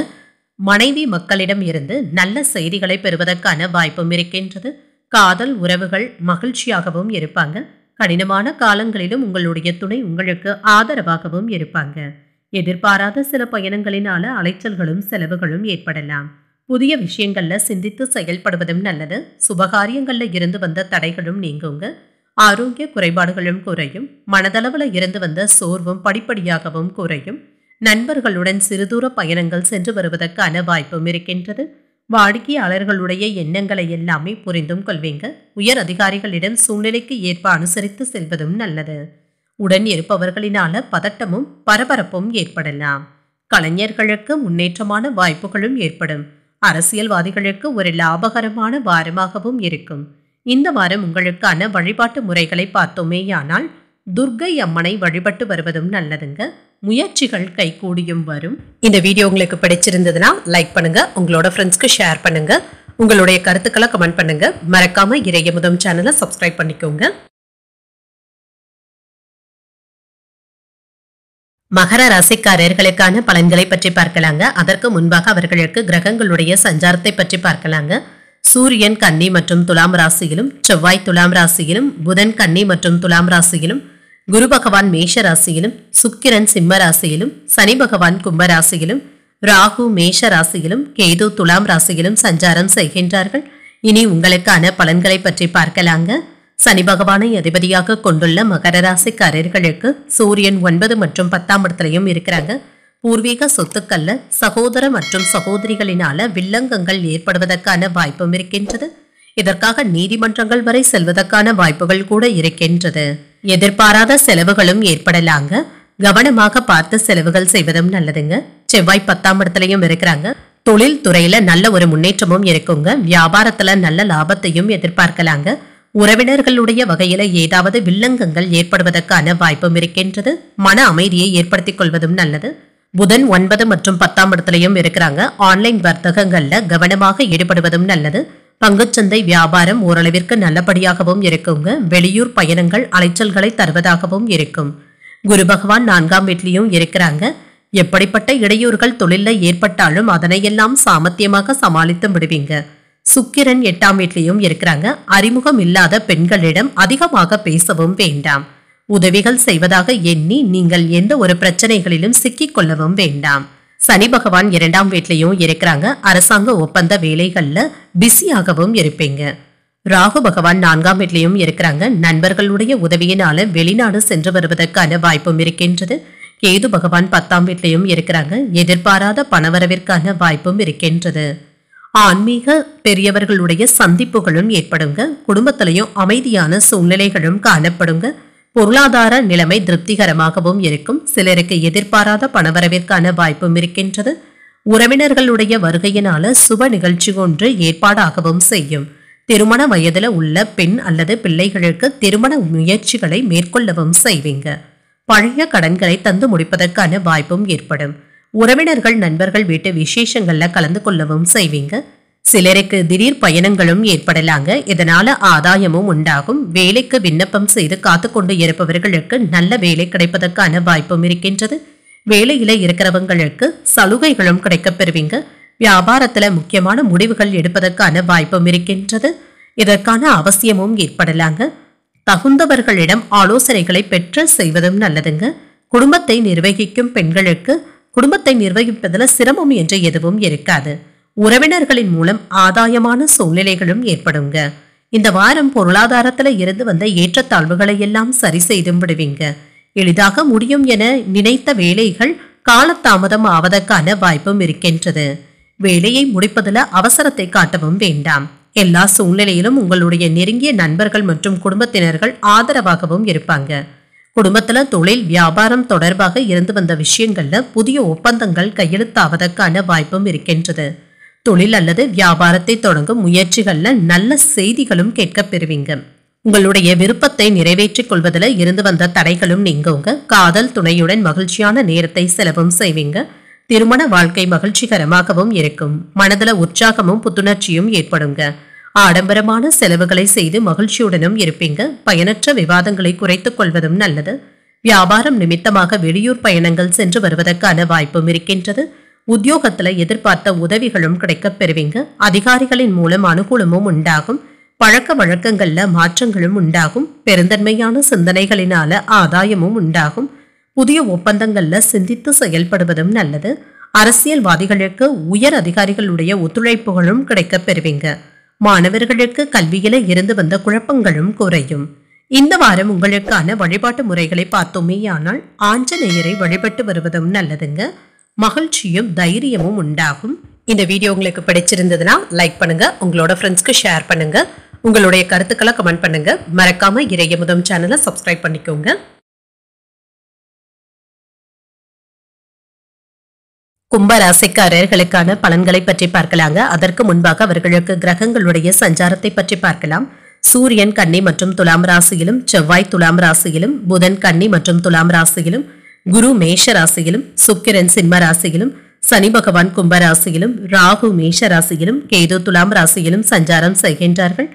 மனைவி மக்களிடம் இருந்து நல்ல செய்திகளை பெறுவதற்கான வாய்ப்பும் இருக்கின்றது காதல் உறவுகள் மகிழ்ச்சியாகவும் இருப்பாங்க கடினமான காலங்களிலும் உங்களுடைய துணை உங்களுக்கு ஆதரவாகவும் இருப்பாங்க எதிர்பாராத சில பயணங்களினால அலைச்சல்களும் செலவுகளும் ஏற்படலாம் புதிய விஷயங்கள்ல சிந்தித்து செயல்படுவதும் நல்லது சுபகாரியங்கள்ல இருந்து வந்த தடைகளும் நீங்குங்க ஆரோக்கிய குறைபாடுகளும் குறையும் மனதளவில் இருந்து வந்த சோர்வும் படிப்படியாகவும் குறையும் நண்பர்களுடன் சிறுதூர பயணங்கள் சென்று வருவதற்கான வாய்ப்பும் இருக்கின்றது வாடிக்கையாளர்களுடைய எண்ணங்களை எல்லாமே புரிந்தும் கொள்வீங்க உயர் அதிகாரிகளிடம் சூழ்நிலைக்கு ஏற்ப அனுசரித்து செல்வதும் நல்லது உடன் இருப்பவர்களினால பதட்டமும் பரபரப்பும் ஏற்படலாம் கலைஞர்களுக்கு முன்னேற்றமான வாய்ப்புகளும் ஏற்படும் அரசியல்வாதிகளுக்கு ஒரு லாபகரமான வாரமாகவும் இருக்கும் இந்த வாரம் உங்களுக்கான வழிபாட்டு முறைகளை பார்த்தோமேயானால் துர்கை அம்மனை வழிபட்டு வருவதும் நல்லதுங்க முயற்சிகள் கைகூடியும் வரும் இந்த வீடியோ உங்களுக்கு பிடிச்சிருந்ததுன்னா லைக் பண்ணுங்க உங்களோட ஃப்ரெண்ட்ஸ்க்கு ஷேர் பண்ணுங்க உங்களுடைய கருத்துக்களை கமெண்ட் பண்ணுங்க மறக்காம இறையமுதம் சேனலை சப்ஸ்கிரைப் பண்ணிக்கோங்க மகர ராசிக்காரர்களுக்கான பலன்களை பற்றி பார்க்கலாங்க அதற்கு முன்பாக அவர்களுக்கு கிரகங்களுடைய சஞ்சாரத்தை பற்றி பார்க்கலாங்க சூரியன் கன்னி மற்றும் துலாம் ராசியிலும் செவ்வாய் துலாம் ராசியிலும் புதன் கன்னி மற்றும் துலாம் ராசியிலும் குரு பகவான் மேஷ ராசியிலும் சுக்கிரன் சிம்ம ராசியிலும் சனி பகவான் கும்ப ராசியிலும் ராகு மேஷ ராசியிலும் கேது துலாம் ராசியிலும் சஞ்சாரம் செய்கின்றார்கள் இனி உங்களுக்கான பலன்களை பற்றி பார்க்கலாங்க சனி பகவானை அதிபதியாக கொண்டுள்ள மகர ராசிக்காரர்களுக்கு சூரியன் ஒன்பது மற்றும் பத்தாம் இடத்துலையும் இருக்கிறாங்க பூர்வீக சொத்துக்கள்ல சகோதர மற்றும் சகோதரிகளினால வில்லங்கங்கள் ஏற்படுவதற்கான வாய்ப்பும் இருக்கின்றது இதற்காக நீதிமன்றங்கள் வரை செல்வதற்கான வாய்ப்புகள் கூட இருக்கின்றது எதிர்பாராத செலவுகளும் ஏற்படலாங்க கவனமாக பார்த்து செலவுகள் செய்வதும் நல்லதுங்க செவ்வாய் பத்தாம் இடத்துலையும் இருக்கிறாங்க தொழில் துறையில நல்ல ஒரு முன்னேற்றமும் இருக்குங்க வியாபாரத்துல நல்ல லாபத்தையும் எதிர்பார்க்கலாங்க உறவினர்களுடைய வகையில ஏதாவது வில்லங்கங்கள் ஏற்படுவதற்கான வாய்ப்பும் இருக்கின்றது மன அமைதியை ஏற்படுத்திக் கொள்வதும் நல்லது புதன் ஒன்பது மற்றும் பத்தாம் இடத்திலையும் இருக்கிறாங்க ஆன்லைன் வர்த்தகங்கள்ல கவனமாக ஈடுபடுவதும் நல்லது பங்குச்சந்தை வியாபாரம் ஓரளவிற்கு நல்லபடியாகவும் இருக்குங்க வெளியூர் பயணங்கள் அலைச்சல்களை தருவதாகவும் இருக்கும் குரு பகவான் நான்காம் வீட்லையும் இருக்கிறாங்க எப்படிப்பட்ட இடையூறுகள் தொழிலில் ஏற்பட்டாலும் அதனையெல்லாம் சாமர்த்தியமாக சமாளித்து விடுவீங்க சுக்கிரன் எட்டாம் வீட்லேயும் இருக்கிறாங்க அறிமுகம் இல்லாத பெண்களிடம் அதிகமாக பேசவும் வேண்டாம் உதவிகள் செய்வதாக எண்ணி நீங்கள் எந்த ஒரு பிரச்சனைகளிலும் சிக்கிக்கொள்ளவும் வேண்டாம் சனி பகவான் இரண்டாம் வீட்லேயும் இருக்கிறாங்க அரசாங்க ஒப்பந்த வேலைகளில் பிஸியாகவும் இருப்பீங்க ராகு பகவான் நான்காம் வீட்லேயும் இருக்கிறாங்க நண்பர்களுடைய உதவியினால வெளிநாடு சென்று வருவதற்கான வாய்ப்பும் இருக்கின்றது கேது பகவான் பத்தாம் வீட்லேயும் இருக்கிறாங்க எதிர்பாராத பணவரவிற்கான வாய்ப்பும் இருக்கின்றது ஆன்மீக பெரியவர்களுடைய சந்திப்புகளும் ஏற்படுங்க குடும்பத்திலையும் அமைதியான சூழ்நிலைகளும் காணப்படுங்க பொருளாதார நிலைமை திருப்திகரமாகவும் இருக்கும் சிலருக்கு எதிர்பாராத பணவரவிற்கான வாய்ப்பும் இருக்கின்றது உறவினர்களுடைய வருகையினால சுப நிகழ்ச்சி ஒன்று ஏற்பாடாகவும் செய்யும் திருமண வயதில் உள்ள பெண் அல்லது பிள்ளைகளுக்கு திருமண முயற்சிகளை மேற்கொள்ளவும் செய்வீங்க பழைய கடன்களை தந்து முடிப்பதற்கான வாய்ப்பும் ஏற்படும் உறவினர்கள் நண்பர்கள் வீட்டு விசேஷங்கள்ல கலந்து கொள்ளவும் செய்வீங்க சிலருக்கு திடீர் பயணங்களும் ஏற்படலாங்க இதனால ஆதாயமும் உண்டாகும் வேலைக்கு விண்ணப்பம் செய்து காத்து கொண்டு இருப்பவர்களுக்கு நல்ல வேலை கிடைப்பதற்கான வாய்ப்பும் இருக்கின்றது வேலையில இருக்கிறவங்களுக்கு சலுகைகளும் கிடைக்கப்பெறுவீங்க வியாபாரத்துல முக்கியமான முடிவுகள் எடுப்பதற்கான வாய்ப்பும் இருக்கின்றது இதற்கான அவசியமும் ஏற்படலாங்க தகுந்தவர்களிடம் ஆலோசனைகளை பெற்று செய்வதும் நல்லதுங்க குடும்பத்தை நிர்வகிக்கும் பெண்களுக்கு குடும்பத்தை நிர்வகிப்பதில் சிரமம் என்று எதுவும் இருக்காது உறவினர்களின் மூலம் ஆதாயமான சூழ்நிலைகளும் ஏற்படுங்க இந்த வாரம் பொருளாதாரத்தில் இருந்து வந்த ஏற்றத்தாழ்வுகளை எல்லாம் சரி செய்தும் விடுவீங்க எளிதாக முடியும் என நினைத்த வேலைகள் காலதாமதம் ஆவதற்கான வாய்ப்பும் இருக்கின்றது வேலையை முடிப்பதில் அவசரத்தை காட்டவும் வேண்டாம் எல்லா சூழ்நிலையிலும் உங்களுடைய நெருங்கிய நண்பர்கள் மற்றும் குடும்பத்தினர்கள் ஆதரவாகவும் இருப்பாங்க குடும்பத்தில் தொழில் வியாபாரம் தொடர்பாக இருந்து வந்த விஷயங்களில் புதிய ஒப்பந்தங்கள் கையெழுத்தாவதற்கான வாய்ப்பும் இருக்கின்றது தொழில் அல்லது வியாபாரத்தை தொடங்கும் முயற்சிகளில் நல்ல செய்திகளும் கேட்க பெறுவீங்க உங்களுடைய விருப்பத்தை நிறைவேற்றிக் கொள்வதில் இருந்து வந்த தடைகளும் நீங்குங்க காதல் துணையுடன் மகிழ்ச்சியான நேரத்தை செலவும் செய்வீங்க திருமண வாழ்க்கை மகிழ்ச்சிகரமாகவும் இருக்கும் மனதில் உற்சாகமும் புத்துணர்ச்சியும் ஏற்படுங்க ஆடம்பரமான செலவுகளை செய்து மகிழ்ச்சியுடனும் இருப்பீங்க பயனற்ற விவாதங்களை குறைத்துக் கொள்வதும் நல்லது வியாபாரம் நிமித்தமாக வெளியூர் பயணங்கள் சென்று வருவதற்கான வாய்ப்பும் இருக்கின்றது உத்தியோகத்தில் எதிர்பார்த்த உதவிகளும் கிடைக்கப் பெறுவீங்க அதிகாரிகளின் மூலம் அனுகூலமும் உண்டாகும் பழக்க வழக்கங்கள்ல மாற்றங்களும் உண்டாகும் பெருந்தன்மையான சிந்தனைகளினால ஆதாயமும் உண்டாகும் புதிய ஒப்பந்தங்கள்ல சிந்தித்து செயல்படுவதும் நல்லது அரசியல்வாதிகளுக்கு உயர் அதிகாரிகளுடைய ஒத்துழைப்புகளும் கிடைக்கப் பெறுவீங்க மாணவர்களுக்கு கல்வியில இருந்து வந்த குழப்பங்களும் குறையும் இந்த வாரம் உங்களுக்கான வழிபாட்டு முறைகளை பார்த்தோமேயானால் ஆஞ்சநேயரை வழிபட்டு வருவதும் நல்லதுங்க மகிழ்ச்சியும் தைரியமும் உண்டாகும் இந்த வீடியோ உங்களுக்கு பிடிச்சிருந்ததுன்னா லைக் பண்ணுங்க உங்களோட ஃப்ரெண்ட்ஸ்க்கு ஷேர் பண்ணுங்க உங்களுடைய கருத்துக்களை கமெண்ட் பண்ணுங்க மறக்காம முதம் சேனலை சப்ஸ்கிரைப் பண்ணிக்கோங்க கும்பராசிக்காரர்களுக்கான பலன்களை பற்றி பார்க்கலாங்க அதற்கு முன்பாக அவர்களுக்கு கிரகங்களுடைய சஞ்சாரத்தை பற்றி பார்க்கலாம் சூரியன் கன்னி மற்றும் துலாம் ராசியிலும் செவ்வாய் துலாம் ராசியிலும் புதன் கன்னி மற்றும் துலாம் ராசியிலும் குரு மேஷ ராசியிலும் சுக்கிரன் சிம்ம ராசியிலும் சனி பகவான் கும்ப ராசியிலும் ராகு மேஷ ராசியிலும் கேது துலாம் ராசியிலும் சஞ்சாரம் செய்கின்றார்கள்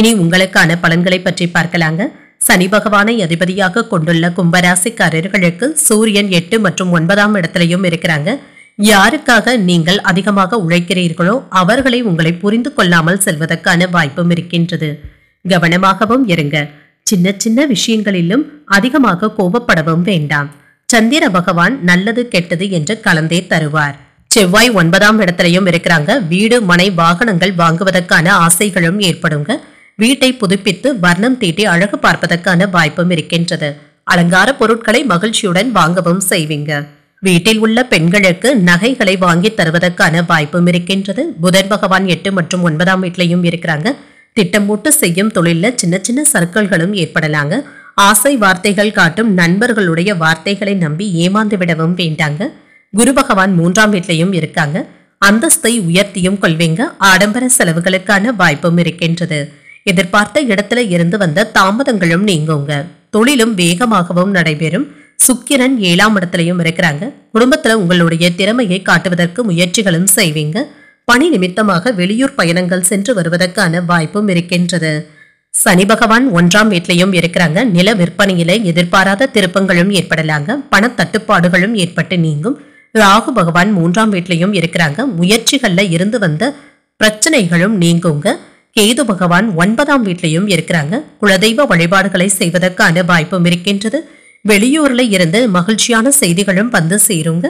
இனி உங்களுக்கான பலன்களை பற்றி பார்க்கலாங்க சனி பகவானை அதிபதியாக கொண்டுள்ள கும்பராசிக்காரர்களுக்கு சூரியன் எட்டு மற்றும் ஒன்பதாம் இடத்திலையும் இருக்கிறாங்க யாருக்காக நீங்கள் அதிகமாக உழைக்கிறீர்களோ அவர்களை உங்களை புரிந்து கொள்ளாமல் செல்வதற்கான வாய்ப்பும் இருக்கின்றது கவனமாகவும் இருங்க சின்ன சின்ன விஷயங்களிலும் அதிகமாக கோபப்படவும் வேண்டாம் சந்திர பகவான் நல்லது கெட்டது என்று கலந்தே தருவார் செவ்வாய் ஒன்பதாம் இடத்திலையும் இருக்கிறாங்க வீடு மனை வாகனங்கள் வாங்குவதற்கான ஆசைகளும் ஏற்படுங்க வீட்டை புதுப்பித்து வர்ணம் தீட்டி அழகு பார்ப்பதற்கான வாய்ப்பும் இருக்கின்றது அலங்கார பொருட்களை மகிழ்ச்சியுடன் வாங்கவும் செய்வீங்க வீட்டில் உள்ள பெண்களுக்கு நகைகளை வாங்கி தருவதற்கான வாய்ப்பும் இருக்கின்றது புதன் பகவான் எட்டு மற்றும் ஒன்பதாம் வீட்லையும் இருக்கிறாங்க திட்டமூட்டு செய்யும் தொழிலில் சின்ன சின்ன சர்க்கிள்களும் ஏற்படலாங்க ஆசை வார்த்தைகள் காட்டும் நண்பர்களுடைய வார்த்தைகளை நம்பி ஏமாந்து விடவும் வேண்டாங்க குரு பகவான் மூன்றாம் வீட்லையும் இருக்காங்க அந்தஸ்தை உயர்த்தியும் கொள்வீங்க ஆடம்பர செலவுகளுக்கான வாய்ப்பும் இருக்கின்றது எதிர்பார்த்த இடத்துல இருந்து வந்த தாமதங்களும் நீங்குங்க தொழிலும் வேகமாகவும் நடைபெறும் சுக்கிரன் ஏழாம் இடத்திலையும் இருக்கிறாங்க குடும்பத்துல உங்களுடைய திறமையை காட்டுவதற்கு முயற்சிகளும் செய்வீங்க பணி நிமித்தமாக வெளியூர் பயணங்கள் சென்று வருவதற்கான வாய்ப்பும் இருக்கின்றது சனி பகவான் ஒன்றாம் வீட்லையும் இருக்கிறாங்க நில விற்பனையில எதிர்பாராத திருப்பங்களும் ஏற்படலாங்க பண தட்டுப்பாடுகளும் ஏற்பட்டு நீங்கும் ராகு பகவான் மூன்றாம் வீட்லையும் இருக்கிறாங்க முயற்சிகள்ல இருந்து வந்த பிரச்சனைகளும் நீங்குங்க கேது பகவான் ஒன்பதாம் வீட்லையும் இருக்கிறாங்க குலதெய்வ வழிபாடுகளை செய்வதற்கான வாய்ப்பும் இருக்கின்றது வெளியூர்ல இருந்து மகிழ்ச்சியான செய்திகளும் வந்து சேருங்க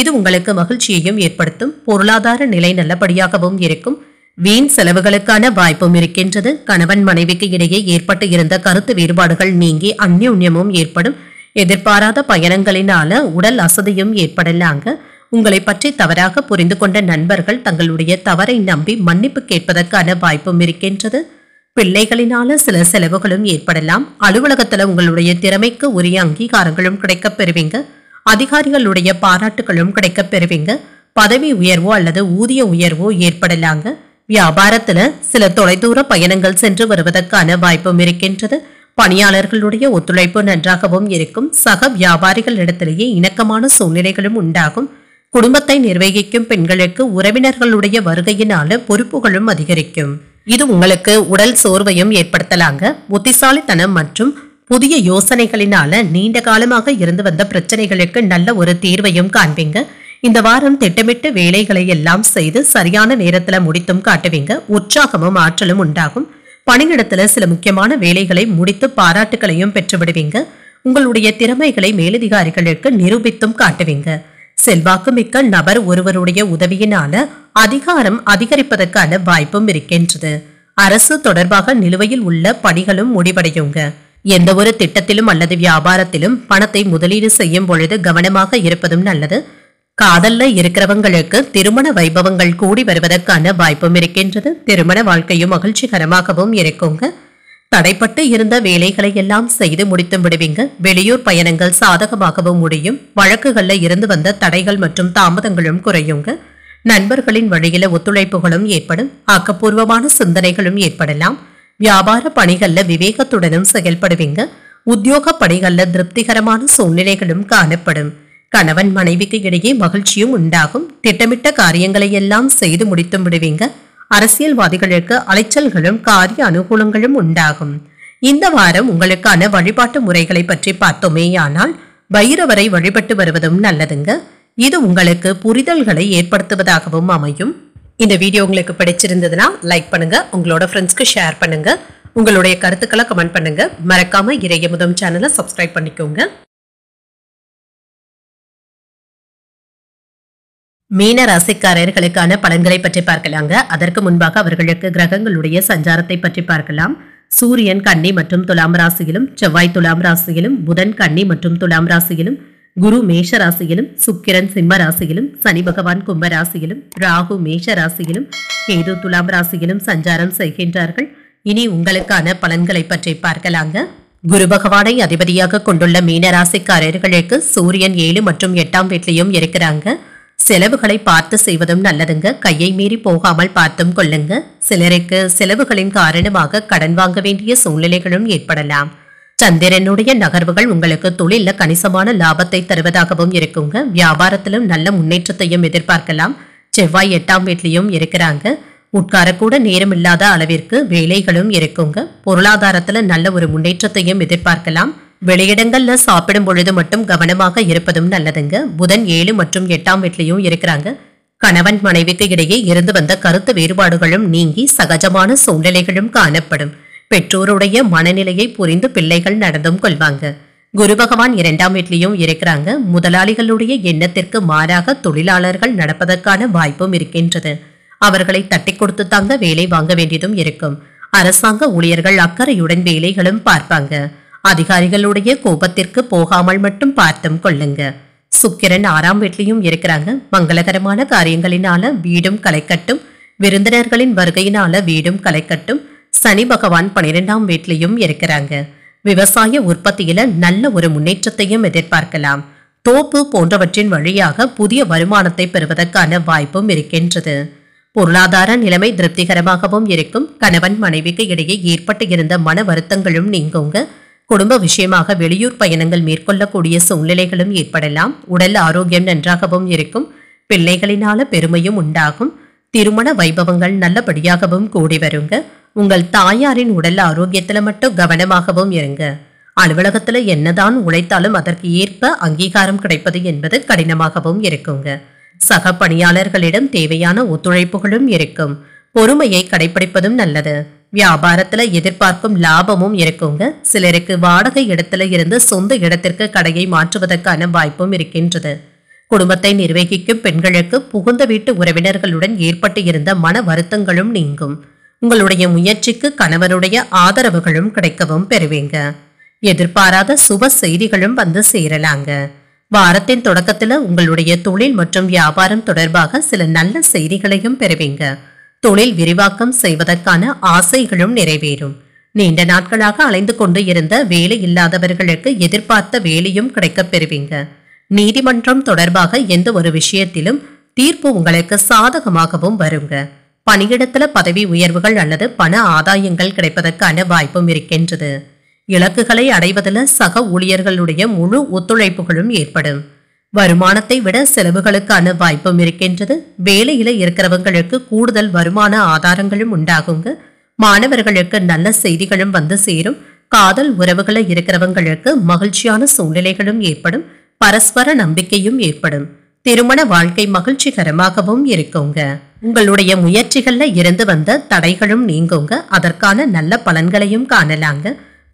இது உங்களுக்கு மகிழ்ச்சியையும் ஏற்படுத்தும் பொருளாதார நிலை நல்லபடியாகவும் இருக்கும் வீண் செலவுகளுக்கான வாய்ப்பும் இருக்கின்றது கணவன் மனைவிக்கு இடையே ஏற்பட்டு இருந்த கருத்து வேறுபாடுகள் நீங்கி அந்யுன்யமும் ஏற்படும் எதிர்பாராத பயணங்களினால உடல் அசதியும் ஏற்படலாங்க உங்களை பற்றி தவறாக புரிந்து கொண்ட நண்பர்கள் தங்களுடைய தவறை நம்பி மன்னிப்பு கேட்பதற்கான வாய்ப்பும் இருக்கின்றது பிள்ளைகளினால சில செலவுகளும் ஏற்படலாம் அலுவலகத்தில் உங்களுடைய திறமைக்கு உரிய அங்கீகாரங்களும் கிடைக்க பெறுவீங்க அதிகாரிகளுடைய பாராட்டுகளும் கிடைக்க பெறுவீங்க பதவி உயர்வோ அல்லது ஊதிய உயர்வோ ஏற்படலாங்க வியாபாரத்தில் சில தொலைதூர பயணங்கள் சென்று வருவதற்கான வாய்ப்பும் இருக்கின்றது பணியாளர்களுடைய ஒத்துழைப்பு நன்றாகவும் இருக்கும் சக வியாபாரிகளிடத்திலேயே இணக்கமான சூழ்நிலைகளும் உண்டாகும் குடும்பத்தை நிர்வகிக்கும் பெண்களுக்கு உறவினர்களுடைய வருகையினால பொறுப்புகளும் அதிகரிக்கும் இது உங்களுக்கு உடல் சோர்வையும் ஏற்படுத்தலாங்க புத்திசாலித்தனம் மற்றும் புதிய யோசனைகளினால நீண்ட காலமாக இருந்து வந்த பிரச்சனைகளுக்கு நல்ல ஒரு தீர்வையும் காண்பீங்க இந்த வாரம் திட்டமிட்டு வேலைகளை எல்லாம் செய்து சரியான நேரத்தில் முடித்தும் காட்டுவீங்க உற்சாகமும் ஆற்றலும் உண்டாகும் பணியிடத்தில் சில முக்கியமான வேலைகளை முடித்து பாராட்டுகளையும் பெற்று விடுவீங்க உங்களுடைய திறமைகளை மேலதிகாரிகளுக்கு நிரூபித்தும் காட்டுவீங்க செல்வாக்குமிக்க நபர் ஒருவருடைய உதவியினால அதிகாரம் அதிகரிப்பதற்கான வாய்ப்பும் இருக்கின்றது அரசு தொடர்பாக நிலுவையில் உள்ள பணிகளும் முடிவடையுங்க எந்த ஒரு திட்டத்திலும் அல்லது வியாபாரத்திலும் பணத்தை முதலீடு செய்யும் பொழுது கவனமாக இருப்பதும் நல்லது காதல்ல இருக்கிறவங்களுக்கு திருமண வைபவங்கள் கூடி வருவதற்கான வாய்ப்பும் இருக்கின்றது திருமண வாழ்க்கையும் மகிழ்ச்சிகரமாகவும் இருக்குங்க தடைப்பட்டு இருந்த வேலைகளை எல்லாம் செய்து முடித்து விடுவீங்க வெளியூர் பயணங்கள் சாதகமாகவும் முடியும் வழக்குகளில் இருந்து வந்த தடைகள் மற்றும் தாமதங்களும் குறையுங்க நண்பர்களின் வழியில ஒத்துழைப்புகளும் ஏற்படும் ஆக்கப்பூர்வமான சிந்தனைகளும் ஏற்படலாம் வியாபார பணிகள்ல விவேகத்துடனும் செயல்படுவீங்க உத்தியோக பணிகள்ல திருப்திகரமான சூழ்நிலைகளும் காணப்படும் கணவன் மனைவிக்கு இடையே மகிழ்ச்சியும் உண்டாகும் திட்டமிட்ட காரியங்களை எல்லாம் செய்து முடித்து விடுவீங்க அரசியல்வாதிகளுக்கு அலைச்சல்களும் காரிய அனுகூலங்களும் உண்டாகும் இந்த வாரம் உங்களுக்கான வழிபாட்டு முறைகளை பற்றி பார்த்தோமேயானால் பைரவரை வழிபட்டு வருவதும் நல்லதுங்க இது உங்களுக்கு புரிதல்களை ஏற்படுத்துவதாகவும் அமையும் இந்த வீடியோ உங்களுக்கு பிடிச்சிருந்ததுன்னா லைக் பண்ணுங்க உங்களோட ஃப்ரெண்ட்ஸ்க்கு ஷேர் பண்ணுங்க உங்களுடைய கருத்துக்களை கமெண்ட் பண்ணுங்க மறக்காம முதல் சேனலை சப்ஸ்கிரைப் பண்ணிக்கோங்க மீன ராசிக்காரர்களுக்கான பலன்களை பற்றி பார்க்கலாங்க அதற்கு முன்பாக அவர்களுக்கு கிரகங்களுடைய சஞ்சாரத்தை பற்றி பார்க்கலாம் சூரியன் கன்னி மற்றும் துலாம் ராசியிலும் செவ்வாய் துலாம் ராசியிலும் புதன் கன்னி மற்றும் துலாம் ராசியிலும் குரு மேஷ ராசியிலும் சுக்கிரன் சிம்ம ராசியிலும் சனி பகவான் கும்ப ராசியிலும் ராகு மேஷ ராசியிலும் கேது துலாம் ராசியிலும் சஞ்சாரம் செய்கின்றார்கள் இனி உங்களுக்கான பலன்களை பற்றி பார்க்கலாங்க குரு பகவானை அதிபதியாக கொண்டுள்ள மீன ராசிக்காரர்களுக்கு சூரியன் ஏழு மற்றும் எட்டாம் வீட்லையும் இருக்கிறாங்க செலவுகளை பார்த்து செய்வதும் நல்லதுங்க கையை மீறி போகாமல் பார்த்தும் கொள்ளுங்க சிலருக்கு செலவுகளின் காரணமாக கடன் வாங்க வேண்டிய சூழ்நிலைகளும் ஏற்படலாம் சந்திரனுடைய நகர்வுகள் உங்களுக்கு தொழில கணிசமான லாபத்தை தருவதாகவும் இருக்குங்க வியாபாரத்திலும் நல்ல முன்னேற்றத்தையும் எதிர்பார்க்கலாம் செவ்வாய் எட்டாம் வீட்லையும் இருக்கிறாங்க உட்காரக்கூட நேரம் இல்லாத அளவிற்கு வேலைகளும் இருக்குங்க பொருளாதாரத்தில் நல்ல ஒரு முன்னேற்றத்தையும் எதிர்பார்க்கலாம் வெளியிடங்கள்ல சாப்பிடும் பொழுது மட்டும் கவனமாக இருப்பதும் நல்லதுங்க புதன் ஏழு மற்றும் எட்டாம் வீட்லயும் இருக்கிறாங்க கணவன் மனைவிக்கு இடையே இருந்து வந்த கருத்து வேறுபாடுகளும் நீங்கி சகஜமான சூழ்நிலைகளும் காணப்படும் பெற்றோருடைய மனநிலையை புரிந்து பிள்ளைகள் நடந்தும் கொள்வாங்க குரு பகவான் இரண்டாம் வீட்லயும் இருக்கிறாங்க முதலாளிகளுடைய எண்ணத்திற்கு மாறாக தொழிலாளர்கள் நடப்பதற்கான வாய்ப்பும் இருக்கின்றது அவர்களை தட்டி கொடுத்து தாங்க வேலை வாங்க வேண்டியதும் இருக்கும் அரசாங்க ஊழியர்கள் அக்கறையுடன் வேலைகளும் பார்ப்பாங்க அதிகாரிகளுடைய கோபத்திற்கு போகாமல் மட்டும் பார்த்தும் கொள்ளுங்க சுக்கிரன் ஆறாம் வீட்லையும் இருக்கிறாங்க மங்களகரமான காரியங்களினால வீடும் கலைக்கட்டும் விருந்தினர்களின் வருகையினால வீடும் கட்டும் சனி பகவான் பனிரெண்டாம் வீட்லையும் இருக்கிறாங்க விவசாய உற்பத்தியில நல்ல ஒரு முன்னேற்றத்தையும் எதிர்பார்க்கலாம் தோப்பு போன்றவற்றின் வழியாக புதிய வருமானத்தை பெறுவதற்கான வாய்ப்பும் இருக்கின்றது பொருளாதார நிலைமை திருப்திகரமாகவும் இருக்கும் கணவன் மனைவிக்கு இடையே ஏற்பட்டு இருந்த மன வருத்தங்களும் நீங்குங்க குடும்ப விஷயமாக வெளியூர் பயணங்கள் மேற்கொள்ளக்கூடிய சூழ்நிலைகளும் ஏற்படலாம் உடல் ஆரோக்கியம் நன்றாகவும் இருக்கும் பிள்ளைகளினால பெருமையும் உண்டாகும் திருமண வைபவங்கள் நல்லபடியாகவும் கூடி வருங்க உங்கள் தாயாரின் உடல் ஆரோக்கியத்தில் மட்டும் கவனமாகவும் இருங்க அலுவலகத்தில் என்னதான் உழைத்தாலும் அதற்கு ஏற்ப அங்கீகாரம் கிடைப்பது என்பது கடினமாகவும் இருக்குங்க சக பணியாளர்களிடம் தேவையான ஒத்துழைப்புகளும் இருக்கும் பொறுமையை கடைபிடிப்பதும் நல்லது வியாபாரத்துல எதிர்பார்க்கும் லாபமும் இருக்குங்க சிலருக்கு வாடகை இடத்துல இருந்து சொந்த இடத்திற்கு கடையை மாற்றுவதற்கான வாய்ப்பும் இருக்கின்றது குடும்பத்தை நிர்வகிக்கும் பெண்களுக்கு புகுந்த வீட்டு உறவினர்களுடன் ஏற்பட்டு இருந்த மன வருத்தங்களும் நீங்கும் உங்களுடைய முயற்சிக்கு கணவனுடைய ஆதரவுகளும் கிடைக்கவும் பெறுவீங்க எதிர்பாராத சுப செய்திகளும் வந்து சேரலாங்க வாரத்தின் தொடக்கத்துல உங்களுடைய தொழில் மற்றும் வியாபாரம் தொடர்பாக சில நல்ல செய்திகளையும் பெறுவீங்க தொழில் விரிவாக்கம் செய்வதற்கான ஆசைகளும் நிறைவேறும் நீண்ட நாட்களாக அலைந்து கொண்டு இருந்த வேலை இல்லாதவர்களுக்கு எதிர்பார்த்த வேலையும் கிடைக்கப் பெறுவீங்க நீதிமன்றம் தொடர்பாக எந்த ஒரு விஷயத்திலும் தீர்ப்பு உங்களுக்கு சாதகமாகவும் வருங்க பணியிடத்துல பதவி உயர்வுகள் அல்லது பண ஆதாயங்கள் கிடைப்பதற்கான வாய்ப்பும் இருக்கின்றது இலக்குகளை அடைவதில் சக ஊழியர்களுடைய முழு ஒத்துழைப்புகளும் ஏற்படும் வருமானத்தை விட செலவுகளுக்கான வாய்ப்பும் இருக்கின்றது வேலையில இருக்கிறவங்களுக்கு கூடுதல் வருமான ஆதாரங்களும் உண்டாகுங்க மாணவர்களுக்கு நல்ல செய்திகளும் வந்து சேரும் காதல் உறவுகளை இருக்கிறவங்களுக்கு மகிழ்ச்சியான சூழ்நிலைகளும் ஏற்படும் பரஸ்பர நம்பிக்கையும் ஏற்படும் திருமண வாழ்க்கை மகிழ்ச்சிகரமாகவும் இருக்குங்க உங்களுடைய முயற்சிகள்ல இருந்து வந்த தடைகளும் நீங்குங்க அதற்கான நல்ல பலன்களையும் காணலாங்க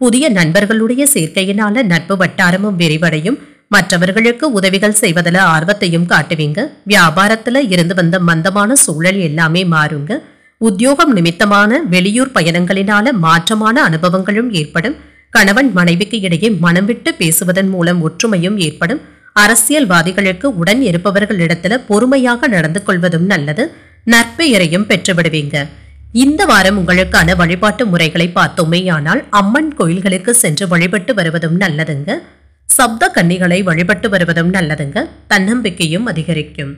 புதிய நண்பர்களுடைய சேர்க்கையினால நட்பு வட்டாரமும் விரிவடையும் மற்றவர்களுக்கு உதவிகள் செய்வதில் ஆர்வத்தையும் காட்டுவீங்க வியாபாரத்தில் இருந்து வந்த மந்தமான சூழல் எல்லாமே மாறுங்க உத்தியோகம் நிமித்தமான வெளியூர் பயணங்களினால மாற்றமான அனுபவங்களும் ஏற்படும் கணவன் மனைவிக்கு இடையே மனம் விட்டு பேசுவதன் மூலம் ஒற்றுமையும் ஏற்படும் அரசியல்வாதிகளுக்கு உடன் இருப்பவர்களிடத்துல பொறுமையாக நடந்து கொள்வதும் நல்லது நற்பெயரையும் பெற்றுவிடுவீங்க இந்த வாரம் உங்களுக்கான வழிபாட்டு முறைகளை பார்த்தோமே ஆனால் அம்மன் கோயில்களுக்கு சென்று வழிபட்டு வருவதும் நல்லதுங்க சப்த கன்னிகளை வழிபட்டு வருவதும் நல்லதுங்க தன்னம்பிக்கையும் அதிகரிக்கும்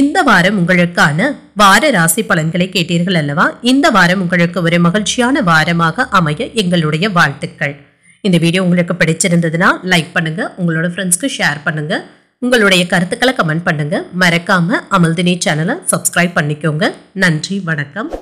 இந்த வாரம் உங்களுக்கான வார ராசி பலன்களை கேட்டீர்கள் அல்லவா இந்த வாரம் உங்களுக்கு ஒரு மகிழ்ச்சியான வாரமாக அமைய எங்களுடைய வாழ்த்துக்கள் இந்த வீடியோ உங்களுக்கு பிடிச்சிருந்ததுன்னா லைக் பண்ணுங்க உங்களோட ஃப்ரெண்ட்ஸ்க்கு ஷேர் பண்ணுங்க உங்களுடைய கருத்துக்களை கமெண்ட் பண்ணுங்க மறக்காம அமல்தினி சேனலை சப்ஸ்கிரைப் பண்ணிக்கோங்க நன்றி வணக்கம்